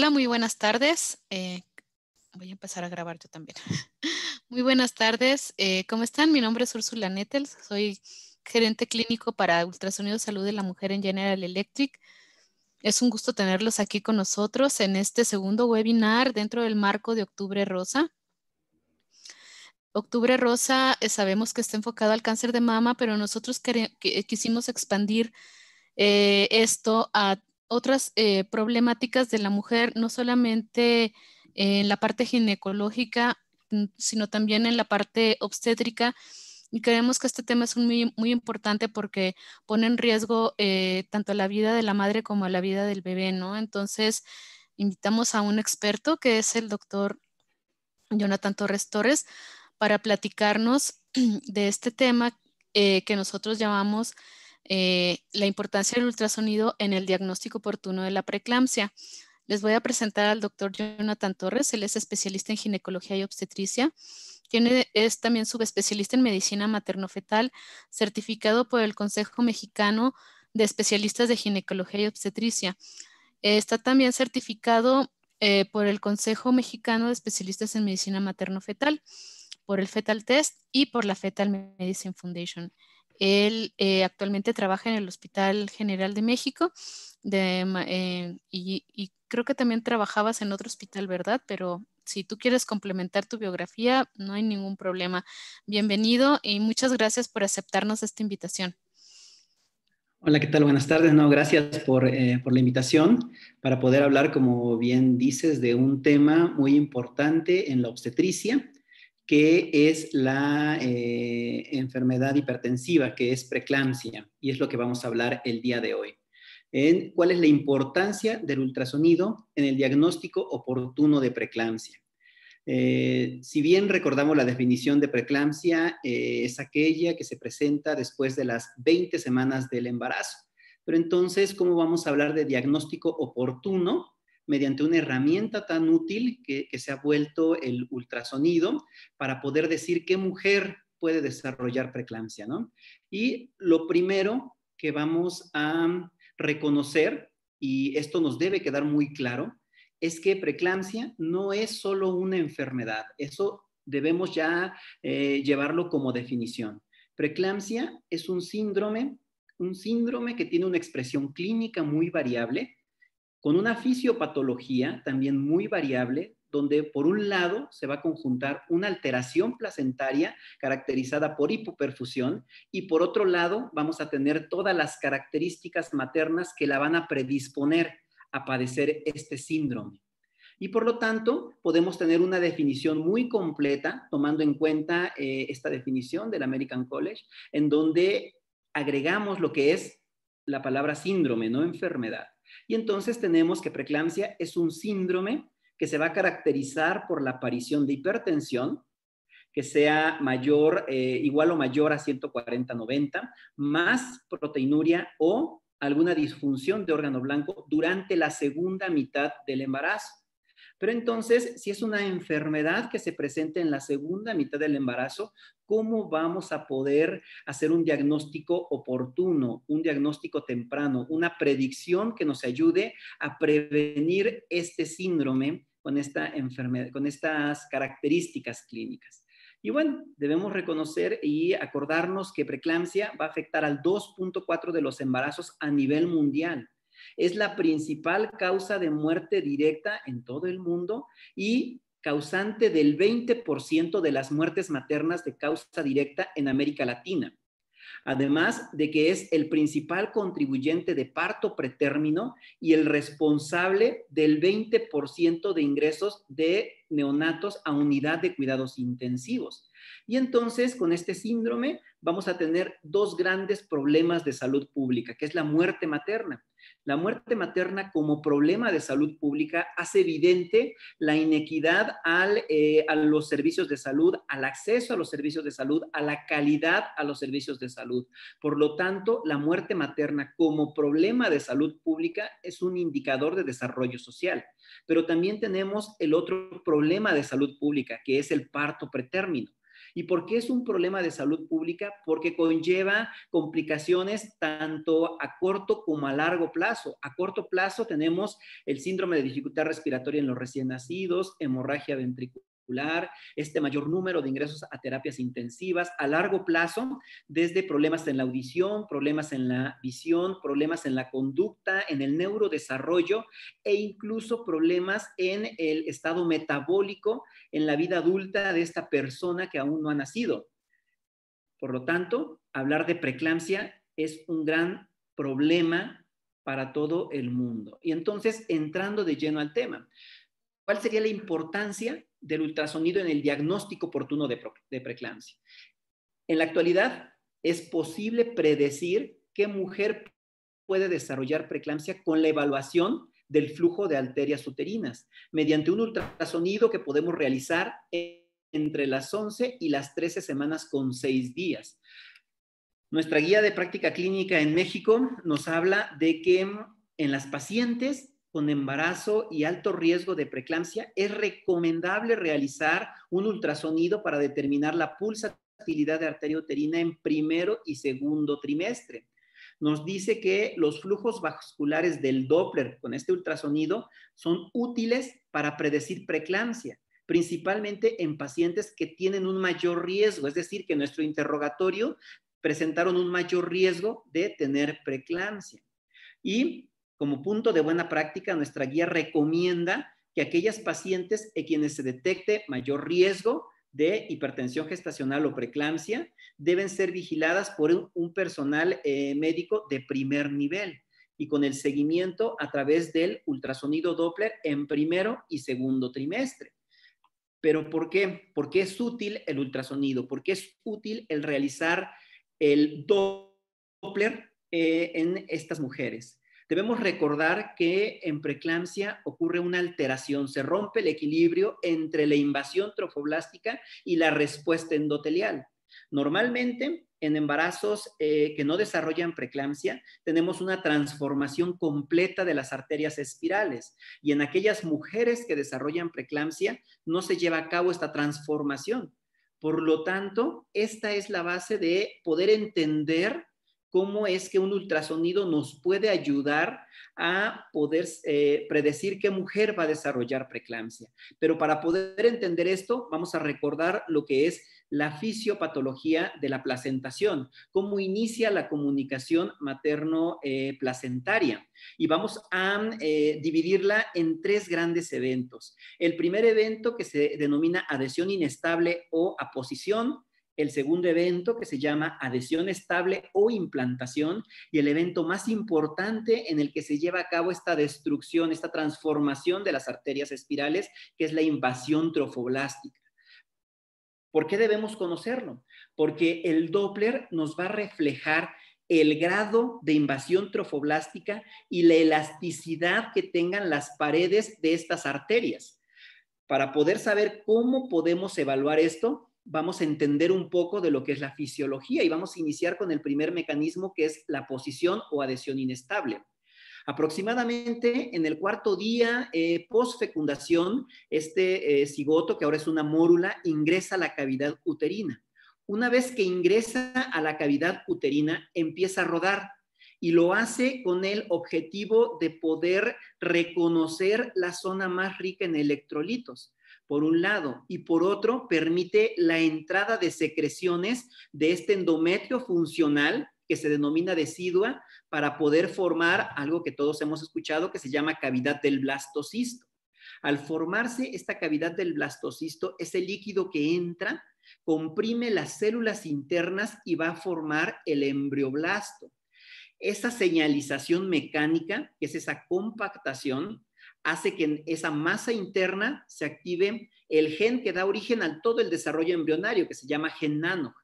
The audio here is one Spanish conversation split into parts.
Hola, muy buenas tardes. Eh, voy a empezar a grabar yo también. Muy buenas tardes. Eh, ¿Cómo están? Mi nombre es Ursula Nettles. Soy gerente clínico para Ultrasonido Salud de la Mujer en General Electric. Es un gusto tenerlos aquí con nosotros en este segundo webinar dentro del marco de Octubre Rosa. Octubre Rosa eh, sabemos que está enfocado al cáncer de mama, pero nosotros quisimos expandir esto a otras eh, problemáticas de la mujer, no solamente en la parte ginecológica, mm, sino también en la parte obstétrica. Y creemos que este tema es muy, importante porque pone en riesgo eh, tanto la vida de la madre como la vida del bebé, ¿no? Entonces, invitamos a un experto que es el doctor Jonathan Torres Torres para platicarnos de este tema eh, que nosotros llamamos eh, la importancia del ultrasonido en el diagnóstico oportuno de la preeclampsia. Les voy a presentar al doctor Jonathan Torres, él es especialista en ginecología y obstetricia. Tiene, es también subespecialista en medicina materno-fetal, certificado por el Consejo Mexicano de Especialistas de Ginecología y Obstetricia. está también certificado eh, por el Consejo Mexicano de Especialistas en Medicina Materno-Fetal, por el Fetal Test y por la Fetal Medicine Foundation. Él eh, actualmente trabaja en el Hospital General de México eh, y, creo que también trabajabas en otro hospital, ¿verdad? Pero si tú quieres complementar tu biografía, no hay ningún problema. Bienvenido y muchas gracias por aceptarnos esta invitación. Hola, ¿qué tal? Buenas tardes. No, gracias por eh, la invitación para poder hablar, como bien dices, de un tema muy importante en la obstetricia Qué es la eh, enfermedad hipertensiva, que es preeclampsia, y es lo que vamos a hablar el día de hoy. cuál es la importancia del ultrasonido en el diagnóstico oportuno de preeclampsia. Eh, si bien recordamos la definición de preeclampsia, eh, es aquella que se presenta después de las 20 semanas del embarazo. Pero entonces, ¿cómo vamos a hablar de diagnóstico oportuno mediante una herramienta tan útil que, se ha vuelto el ultrasonido para poder decir qué mujer puede desarrollar preeclampsia, Y lo primero que vamos a reconocer, y esto nos debe quedar muy claro, es que preeclampsia no es solo una enfermedad. Eso debemos ya eh, llevarlo como definición. Preeclampsia es un síndrome, un síndrome que tiene una expresión clínica muy variable con una fisiopatología también muy variable, donde por un lado se va a conjuntar una alteración placentaria caracterizada por hipoperfusión y por otro lado vamos a tener todas las características maternas que la van a predisponer a padecer este síndrome. Y por lo tanto, podemos tener una definición muy completa, tomando en cuenta eh, esta definición del American College, en donde agregamos lo que es la palabra síndrome, no enfermedad. Y entonces tenemos que preeclampsia es un síndrome que se va a caracterizar por la aparición de hipertensión, que sea mayor, eh, igual o mayor a 140-90, más proteinuria o alguna disfunción de órgano blanco durante la segunda mitad del embarazo. Pero entonces, si es una enfermedad que se presenta en la segunda mitad del embarazo, ¿cómo vamos a poder hacer un diagnóstico oportuno, un diagnóstico temprano, una predicción que nos ayude a prevenir este síndrome con, esta con estas características clínicas? Y bueno, debemos reconocer y acordarnos que preeclampsia va a afectar al 2.4 de los embarazos a nivel mundial. Es la principal causa de muerte directa en todo el mundo y causante del 20% de las muertes maternas de causa directa en América Latina. Además de que es el principal contribuyente de parto pretérmino y el responsable del 20% de ingresos de neonatos a unidad de cuidados intensivos. Y entonces, con este síndrome, vamos a tener dos grandes problemas de salud pública, que es la muerte materna. La muerte materna como problema de salud pública hace evidente la inequidad al, eh, a los servicios de salud, al acceso a los servicios de salud, a la calidad a los servicios de salud. Por lo tanto, la muerte materna como problema de salud pública es un indicador de desarrollo social. Pero también tenemos el otro problema de salud pública, que es el parto pretérmino. ¿Y por qué es un problema de salud pública? Porque conlleva complicaciones tanto a corto como a largo plazo. A corto plazo tenemos el síndrome de dificultad respiratoria en los recién nacidos, hemorragia ventricular este mayor número de ingresos a terapias intensivas a largo plazo, desde problemas en la audición, problemas en la visión, problemas en la conducta, en el neurodesarrollo e incluso problemas en el estado metabólico en la vida adulta de esta persona que aún no ha nacido. Por lo tanto, hablar de preeclampsia es un gran problema para todo el mundo. Y entonces, entrando de lleno al tema, ¿cuál sería la importancia del ultrasonido en el diagnóstico oportuno de, de preeclampsia. En la actualidad, es posible predecir qué mujer puede desarrollar preeclampsia con la evaluación del flujo de arterias uterinas mediante un ultrasonido que podemos realizar entre las 11 y las 13 semanas con 6 días. Nuestra guía de práctica clínica en México nos habla de que en las pacientes con embarazo y alto riesgo de preeclampsia, es recomendable realizar un ultrasonido para determinar la pulsatilidad de arteria uterina en primero y segundo trimestre. Nos dice que los flujos vasculares del Doppler con este ultrasonido son útiles para predecir preeclampsia, principalmente en pacientes que tienen un mayor riesgo, es decir, que en nuestro interrogatorio presentaron un mayor riesgo de tener preeclampsia. Y como punto de buena práctica, nuestra guía recomienda que aquellas pacientes en quienes se detecte mayor riesgo de hipertensión gestacional o preeclampsia deben ser vigiladas por un, personal eh, médico de primer nivel y con el seguimiento a través del ultrasonido Doppler en primero y segundo trimestre. Pero ¿por qué? ¿Por qué es útil el ultrasonido, ¿Por qué es útil el realizar el Doppler eh, en estas mujeres debemos recordar que en preeclampsia ocurre una alteración, se rompe el equilibrio entre la invasión trofoblástica y la respuesta endotelial. Normalmente, en embarazos eh, que no desarrollan preeclampsia, tenemos una transformación completa de las arterias espirales. Y en aquellas mujeres que desarrollan preeclampsia, no se lleva a cabo esta transformación. Por lo tanto, esta es la base de poder entender cómo es que un ultrasonido nos puede ayudar a poder eh, predecir qué mujer va a desarrollar preeclampsia. Pero para poder entender esto, vamos a recordar lo que es la fisiopatología de la placentación, cómo inicia la comunicación materno-placentaria. Eh, y vamos a eh, dividirla en tres grandes eventos. El primer evento que se denomina adhesión inestable o aposición, el segundo evento que se llama adhesión estable o implantación y el evento más importante en el que se lleva a cabo esta destrucción, esta transformación de las arterias espirales, que es la invasión trofoblástica. ¿Por qué debemos conocerlo? Porque el Doppler nos va a reflejar el grado de invasión trofoblástica y la elasticidad que tengan las paredes de estas arterias. Para poder saber cómo podemos evaluar esto, vamos a entender un poco de lo que es la fisiología y vamos a iniciar con el primer mecanismo que es la posición o adhesión inestable. Aproximadamente en el cuarto día eh, post fecundación, este eh, cigoto, que ahora es una mórula, ingresa a la cavidad uterina. Una vez que ingresa a la cavidad uterina, empieza a rodar y lo hace con el objetivo de poder reconocer la zona más rica en electrolitos, por un lado, y por otro, permite la entrada de secreciones de este endometrio funcional que se denomina decidua para poder formar algo que todos hemos escuchado que se llama cavidad del blastocisto. Al formarse esta cavidad del blastocisto, ese líquido que entra comprime las células internas y va a formar el embrioblasto. Esa señalización mecánica, que es esa compactación, hace que en esa masa interna se active el gen que da origen a todo el desarrollo embrionario, que se llama gen nano.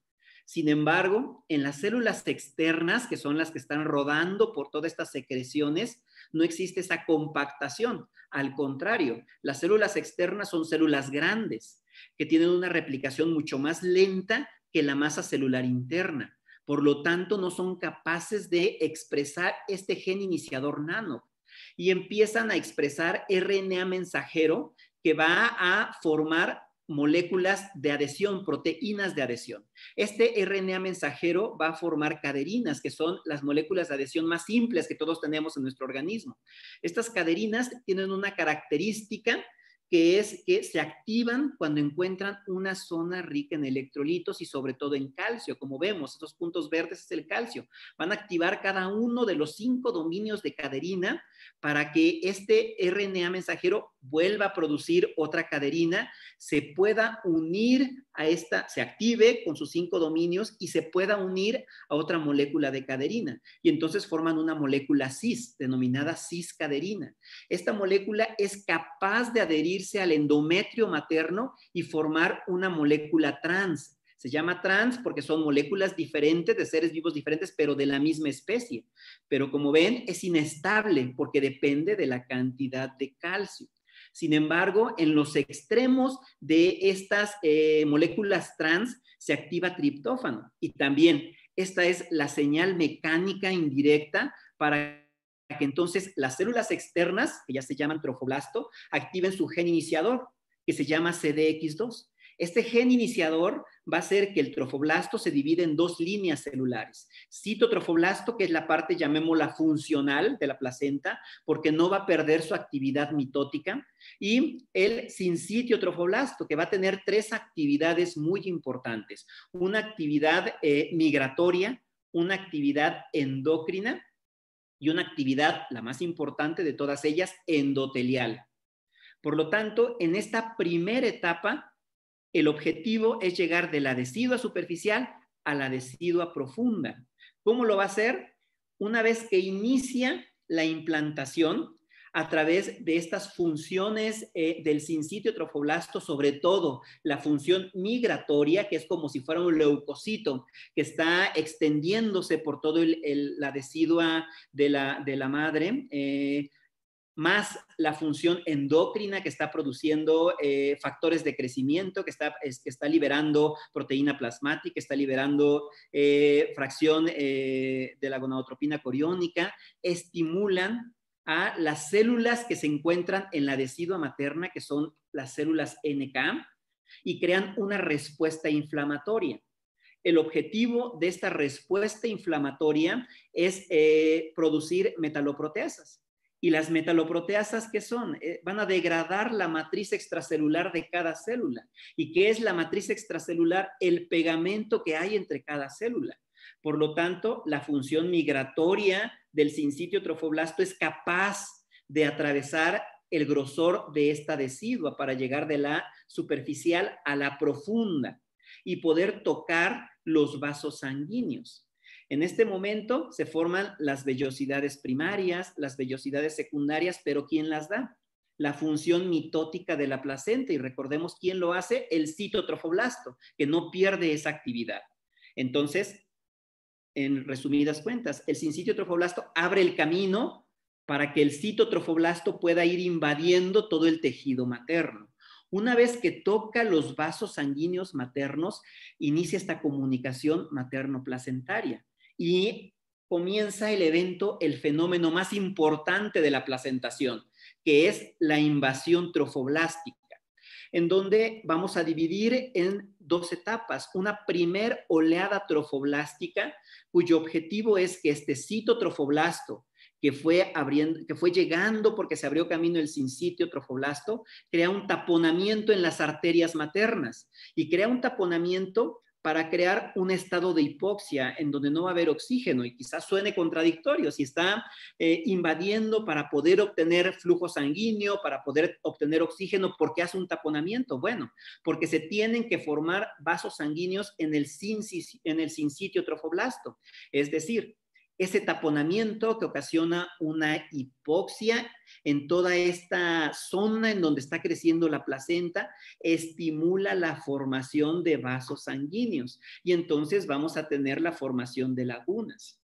Sin embargo, en las células externas, que son las que están rodando por todas estas secreciones, no existe esa compactación. Al contrario, las células externas son células grandes, que tienen una replicación mucho más lenta que la masa celular interna. Por lo tanto, no son capaces de expresar este gen iniciador nano y empiezan a expresar RNA mensajero que va a formar moléculas de adhesión, proteínas de adhesión. Este RNA mensajero va a formar caderinas, que son las moléculas de adhesión más simples que todos tenemos en nuestro organismo. Estas caderinas tienen una característica que es que se activan cuando encuentran una zona rica en electrolitos y sobre todo en calcio. Como vemos, estos puntos verdes es el calcio. Van a activar cada uno de los cinco dominios de caderina para que este RNA mensajero vuelva a producir otra caderina, se pueda unir a esta, se active con sus cinco dominios y se pueda unir a otra molécula de caderina. Y entonces forman una molécula cis, denominada cis-caderina. Esta molécula es capaz de adherirse al endometrio materno y formar una molécula trans se llama trans porque son moléculas diferentes de seres vivos diferentes, pero de la misma especie. Pero como ven, es inestable porque depende de la cantidad de calcio. Sin embargo, en los extremos de estas eh, moléculas trans se activa triptófano. Y también esta es la señal mecánica indirecta para que entonces las células externas, que ya se llaman trofoblasto, activen su gen iniciador, que se llama CDX2. Este gen iniciador va a hacer que el trofoblasto se divide en dos líneas celulares. Citotrofoblasto, que es la parte, llamémosla, funcional de la placenta, porque no va a perder su actividad mitótica. Y el sincitiotrofoblasto, que va a tener tres actividades muy importantes. Una actividad eh, migratoria, una actividad endocrina y una actividad, la más importante de todas ellas, endotelial. Por lo tanto, en esta primera etapa, el objetivo es llegar de la decidua superficial a la decidua profunda. ¿Cómo lo va a hacer? Una vez que inicia la implantación a través de estas funciones eh, del sincitio trofoblasto, sobre todo la función migratoria, que es como si fuera un leucocito, que está extendiéndose por todo la decidua de la, de la madre, eh, más la función endocrina que está produciendo eh, factores de crecimiento, que está, liberando proteína plasmática, que está liberando eh, fracción eh, de la gonadotropina coriónica, estimulan a las células que se encuentran en la decidua materna, que son las células NK, y crean una respuesta inflamatoria. El objetivo de esta respuesta inflamatoria es producir metaloproteasas y las metaloproteasas, ¿qué son? Eh, van a degradar la matriz extracelular de cada célula. ¿Y qué es la matriz extracelular? El pegamento que hay entre cada célula. Por lo tanto, la función migratoria del sincitio trofoblasto es capaz de atravesar el grosor de esta decidua para llegar de la superficial a la profunda y poder tocar los vasos sanguíneos. En este momento se forman las vellosidades primarias, las vellosidades secundarias, pero ¿quién las da? La función mitótica de la placenta y recordemos quién lo hace, el citotrofoblasto, que no pierde esa actividad. Entonces, en resumidas cuentas, el sincitotrofoblasto abre el camino para que el citotrofoblasto pueda ir invadiendo todo el tejido materno. Una vez que toca los vasos sanguíneos maternos, inicia esta comunicación materno-placentaria y comienza el evento, el fenómeno más importante de la placentación, que es la invasión trofoblástica, en donde vamos a dividir en dos etapas. Una primer oleada trofoblástica, cuyo objetivo es que este cito trofoblasto, que fue, abriendo, que fue llegando porque se abrió camino el sitio trofoblasto, crea un taponamiento en las arterias maternas y crea un taponamiento para crear un estado de hipoxia en donde no va a haber oxígeno y quizás suene contradictorio si está eh, invadiendo para poder obtener flujo sanguíneo, para poder obtener oxígeno, ¿por qué hace un taponamiento? Bueno, porque se tienen que formar vasos sanguíneos en el, sin, en el trofoblasto, es decir, ese taponamiento que ocasiona una hipoxia en toda esta zona en donde está creciendo la placenta, estimula la formación de vasos sanguíneos y entonces vamos a tener la formación de lagunas.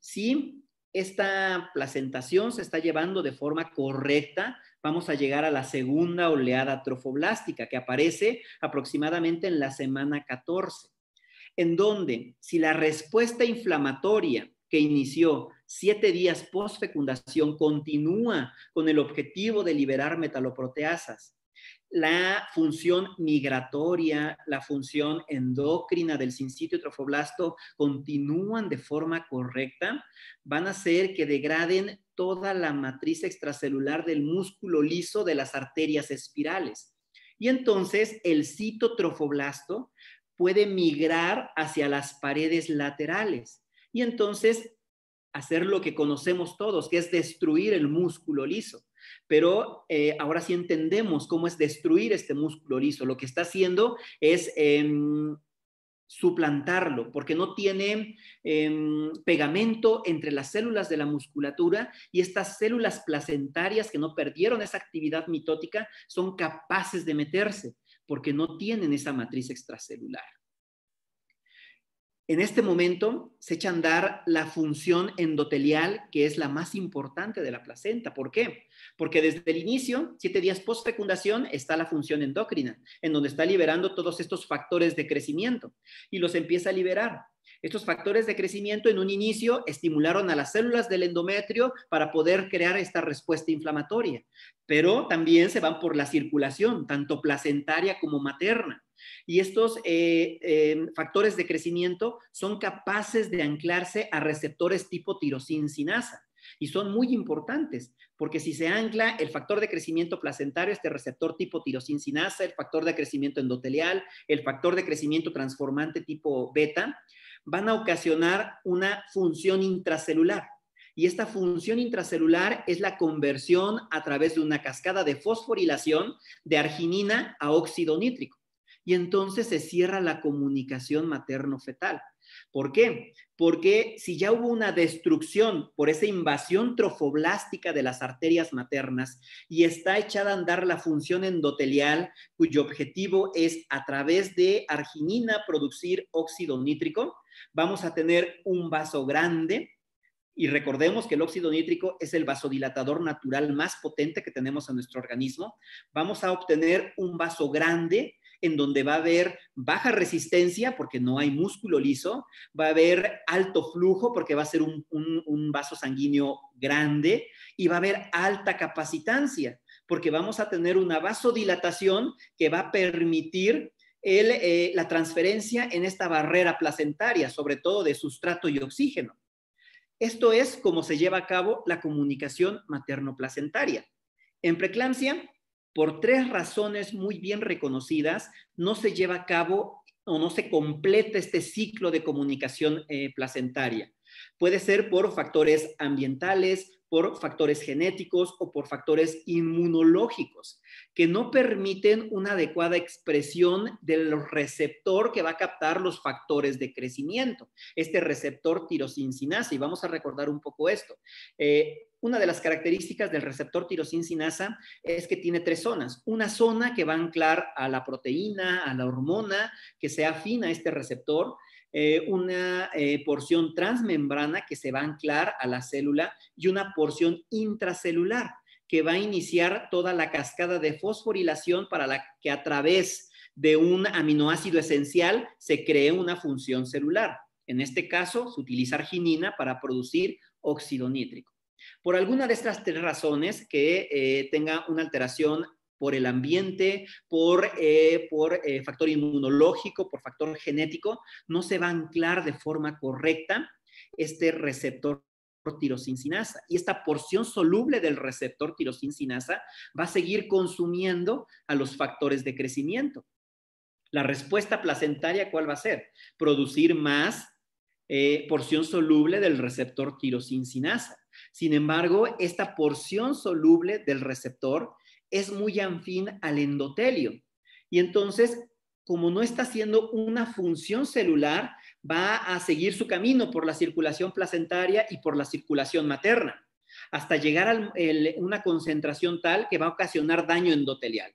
si esta placentación se está llevando de forma correcta, vamos a llegar a la segunda oleada trofoblástica que aparece aproximadamente en la semana 14 en donde si la respuesta inflamatoria que inició siete días post fecundación continúa con el objetivo de liberar metaloproteasas. La función migratoria, la función endocrina del sincitio trofoblasto continúan de forma correcta, van a hacer que degraden toda la matriz extracelular del músculo liso de las arterias espirales. Y entonces el citotrofoblasto puede migrar hacia las paredes laterales y entonces hacer lo que conocemos todos, que es destruir el músculo liso. Pero eh, ahora sí entendemos cómo es destruir este músculo liso. Lo que está haciendo es em, suplantarlo, porque no tiene em, pegamento entre las células de la musculatura y estas células placentarias que no perdieron esa actividad mitótica son capaces de meterse porque no tienen esa matriz extracelular. En este momento se echa a andar la función endotelial, que es la más importante de la placenta. ¿Por qué? Porque desde el inicio, siete días post fecundación, está la función endocrina, en donde está liberando todos estos factores de crecimiento y los empieza a liberar. Estos factores de crecimiento en un inicio estimularon a las células del endometrio para poder crear esta respuesta inflamatoria, pero también se van por la circulación, tanto placentaria como materna. Y estos eh, eh, factores de crecimiento son capaces de anclarse a receptores tipo tirosin-sinasa. y son muy importantes, porque si se ancla el factor de crecimiento placentario, este receptor tipo tirosin-sinasa, el factor de crecimiento endotelial, el factor de crecimiento transformante tipo beta, van a ocasionar una función intracelular. Y esta función intracelular es la conversión a través de una cascada de fosforilación de arginina a óxido nítrico y entonces se cierra la comunicación materno-fetal. ¿Por qué? Porque si ya hubo una destrucción por esa invasión trofoblástica de las arterias maternas y está echada a andar la función endotelial, cuyo objetivo es a través de arginina producir óxido nítrico, vamos a tener un vaso grande. Y recordemos que el óxido nítrico es el vasodilatador natural más potente que tenemos en nuestro organismo. Vamos a obtener un vaso grande en donde va a haber baja resistencia porque no hay músculo liso, va a haber alto flujo porque va a ser un, vaso sanguíneo grande y va a haber alta capacitancia porque vamos a tener una vasodilatación que va a permitir eh, la transferencia en esta barrera placentaria, sobre todo de sustrato y oxígeno. Esto es como se lleva a cabo la comunicación materno-placentaria. En preeclampsia, por tres razones muy bien reconocidas, no se lleva a cabo o no se completa este ciclo de comunicación eh, placentaria. Puede ser por factores ambientales, por factores genéticos o por factores inmunológicos, que no permiten una adecuada expresión del receptor que va a captar los factores de crecimiento, este receptor tirosincinasa. Y vamos a recordar un poco esto. Eh, una de las características del receptor tirosincinasa es que tiene tres zonas. Una zona que va a anclar a la proteína, a la hormona que se afina a este receptor. Eh, una eh, porción transmembrana que se va a anclar a la célula y una porción intracelular que va a iniciar toda la cascada de fosforilación para la que a través de un aminoácido esencial se cree una función celular. En este caso, se utiliza arginina para producir óxido nítrico. Por alguna de estas tres razones que eh, tenga una alteración por el ambiente, por, eh, eh, factor inmunológico, por factor genético, no se va a anclar de forma correcta este receptor tirosincinasa. Y esta porción soluble del receptor tirosincinasa va a seguir consumiendo a los factores de crecimiento. La respuesta placentaria, ¿cuál va a ser? Producir más eh, porción soluble del receptor tirosincinasa. Sin embargo, esta porción soluble del receptor es muy anfín al endotelio. Y entonces, como no está haciendo una función celular, va a seguir su camino por la circulación placentaria y por la circulación materna, hasta llegar a una concentración tal que va a ocasionar daño endotelial.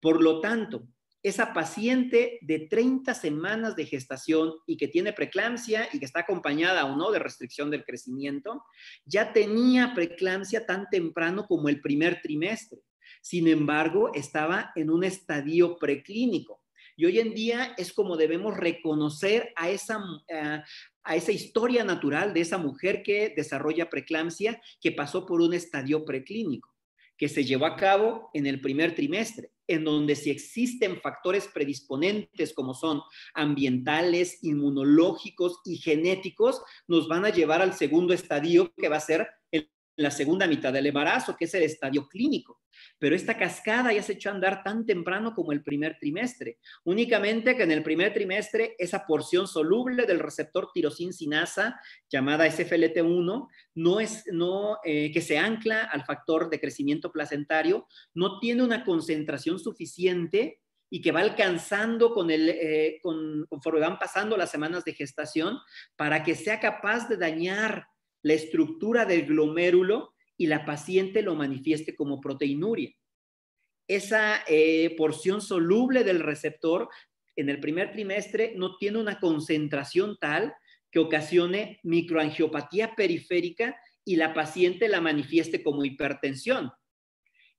Por lo tanto, esa paciente de 30 semanas de gestación y que tiene preeclampsia y que está acompañada o no de restricción del crecimiento, ya tenía preeclampsia tan temprano como el primer trimestre. Sin embargo, estaba en un estadio preclínico. Y hoy en día es como debemos reconocer a esa, eh, a esa historia natural de esa mujer que desarrolla preeclampsia, que pasó por un estadio preclínico, que se llevó a cabo en el primer trimestre, en donde si existen factores predisponentes como son ambientales, inmunológicos y genéticos, nos van a llevar al segundo estadio, que va a ser el la segunda mitad del embarazo, que es el estadio clínico. Pero esta cascada ya se echó a andar tan temprano como el primer trimestre. Únicamente que en el primer trimestre esa porción soluble del receptor tirosin sinasa, llamada SFLT1, no es, no, eh, que se ancla al factor de crecimiento placentario, no tiene una concentración suficiente y que va alcanzando con el, eh, con, conforme van pasando las semanas de gestación para que sea capaz de dañar la estructura del glomérulo y la paciente lo manifieste como proteinuria. Esa eh, porción soluble del receptor en el primer trimestre no tiene una concentración tal que ocasione microangiopatía periférica y la paciente la manifieste como hipertensión.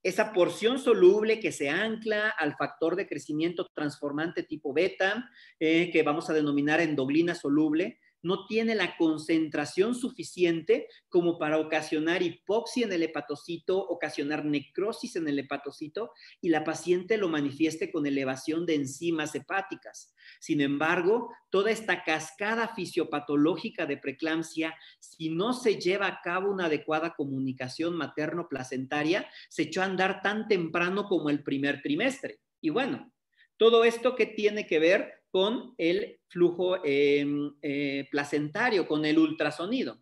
Esa porción soluble que se ancla al factor de crecimiento transformante tipo beta, eh, que vamos a denominar endoglina soluble, no tiene la concentración suficiente como para ocasionar hipoxia en el hepatocito, ocasionar necrosis en el hepatocito y la paciente lo manifieste con elevación de enzimas hepáticas. Sin embargo, toda esta cascada fisiopatológica de preeclampsia, si no se lleva a cabo una adecuada comunicación materno-placentaria, se echó a andar tan temprano como el primer trimestre. Y bueno, todo esto que tiene que ver con el flujo em, eh, placentario, con el ultrasonido.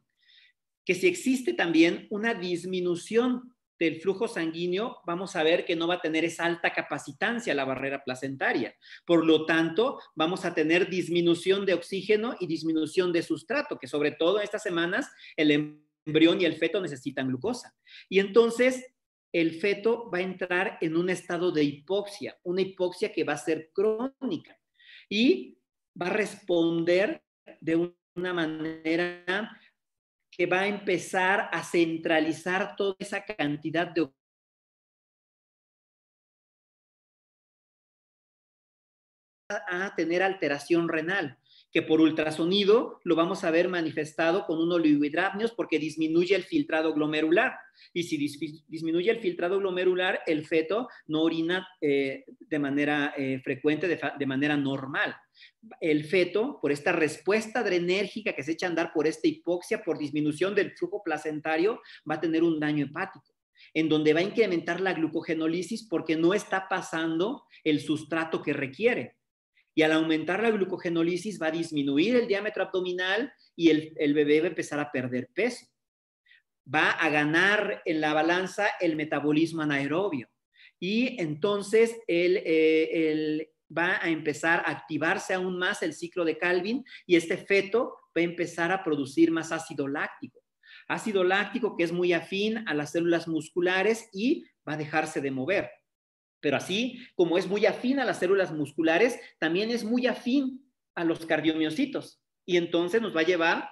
Que si existe también una disminución del flujo sanguíneo, vamos a ver que no va a tener esa alta capacitancia la barrera placentaria. Por lo tanto, vamos a tener disminución de oxígeno y disminución de sustrato, que sobre todo estas semanas el embrión y el feto necesitan glucosa. Y entonces el feto va a entrar en un estado de hipoxia, una hipoxia que va a ser crónica y va a responder de una manera que va a empezar a centralizar toda esa cantidad de a tener alteración renal que por ultrasonido lo vamos a ver manifestado con un oligohidramnios porque disminuye el filtrado glomerular. Y si disminuye el filtrado glomerular, el feto no orina eh, de manera eh, frecuente, de, manera normal. El feto, por esta respuesta adrenérgica que se echa a andar por esta hipoxia, por disminución del flujo placentario, va a tener un daño hepático en donde va a incrementar la glucogenólisis porque no está pasando el sustrato que requiere. Y al aumentar la glucogenólisis va a disminuir el diámetro abdominal y el, bebé va a empezar a perder peso. Va a ganar en la balanza el metabolismo anaerobio. Y entonces eh, va a empezar a activarse aún más el ciclo de Calvin y este feto va a empezar a producir más ácido láctico. Ácido láctico que es muy afín a las células musculares y va a dejarse de mover. Pero así como es muy afín a las células musculares, también es muy afín a los cardiomiocitos. Y entonces nos va a llevar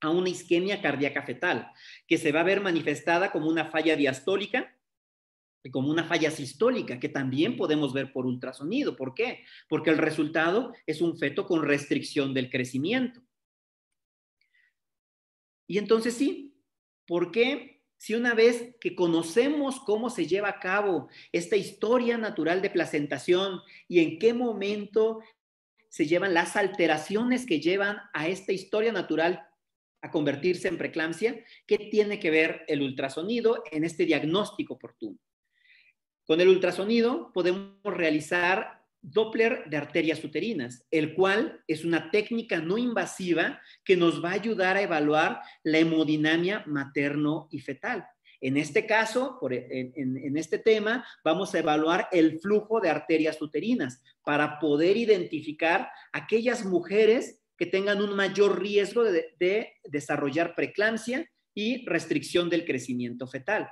a una isquemia cardíaca fetal, que se va a ver manifestada como una falla diastólica y como una falla sistólica, que también podemos ver por ultrasonido. ¿Por qué? Porque el resultado es un feto con restricción del crecimiento. Y entonces sí, ¿por qué si una vez que conocemos cómo se lleva a cabo esta historia natural de placentación y en qué momento se llevan las alteraciones que llevan a esta historia natural a convertirse en preeclampsia, ¿qué tiene que ver el ultrasonido en este diagnóstico oportuno? Con el ultrasonido podemos realizar Doppler de arterias uterinas, el cual es una técnica no invasiva que nos va a ayudar a evaluar la hemodinamia materno y fetal. En este caso, por, e, en, este tema, vamos a evaluar el flujo de arterias uterinas para poder identificar aquellas mujeres que tengan un mayor riesgo de, de desarrollar preeclampsia y restricción del crecimiento fetal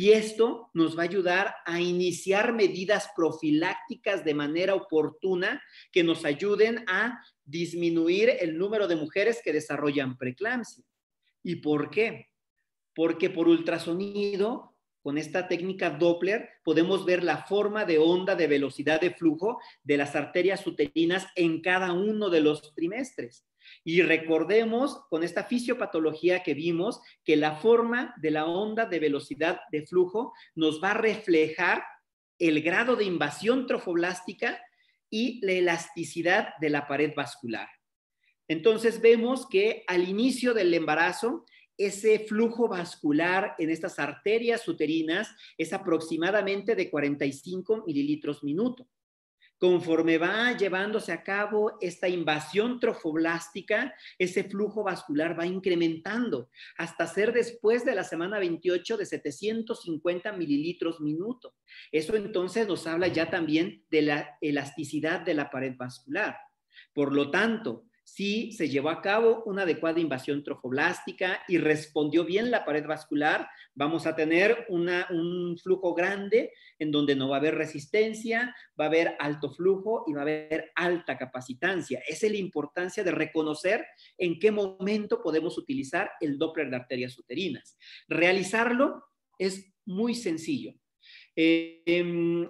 y esto nos va a ayudar a iniciar medidas profilácticas de manera oportuna que nos ayuden a disminuir el número de mujeres que desarrollan preeclampsia. ¿Y por qué? Porque por ultrasonido, con esta técnica Doppler, podemos ver la forma de onda de velocidad de flujo de las arterias uterinas en cada uno de los trimestres. Y recordemos con esta fisiopatología que vimos que la forma de la onda de velocidad de flujo nos va a reflejar el grado de invasión trofoblástica y la elasticidad de la pared vascular. Entonces vemos que al inicio del embarazo, ese flujo vascular en estas arterias uterinas es aproximadamente de 45 mililitros minuto conforme va llevándose a cabo esta invasión trofoblástica, ese flujo vascular va incrementando hasta ser después de la semana 28 de 750 mililitros minuto. Eso entonces nos habla ya también de la elasticidad de la pared vascular. Por lo tanto, si se llevó a cabo una adecuada invasión trofoblástica y respondió bien la pared vascular, vamos a tener un flujo grande en donde no va a haber resistencia, va a haber alto flujo y va a haber alta capacitancia. es la importancia de reconocer en qué momento podemos utilizar el Doppler de arterias uterinas. Realizarlo es muy sencillo. Eh, em,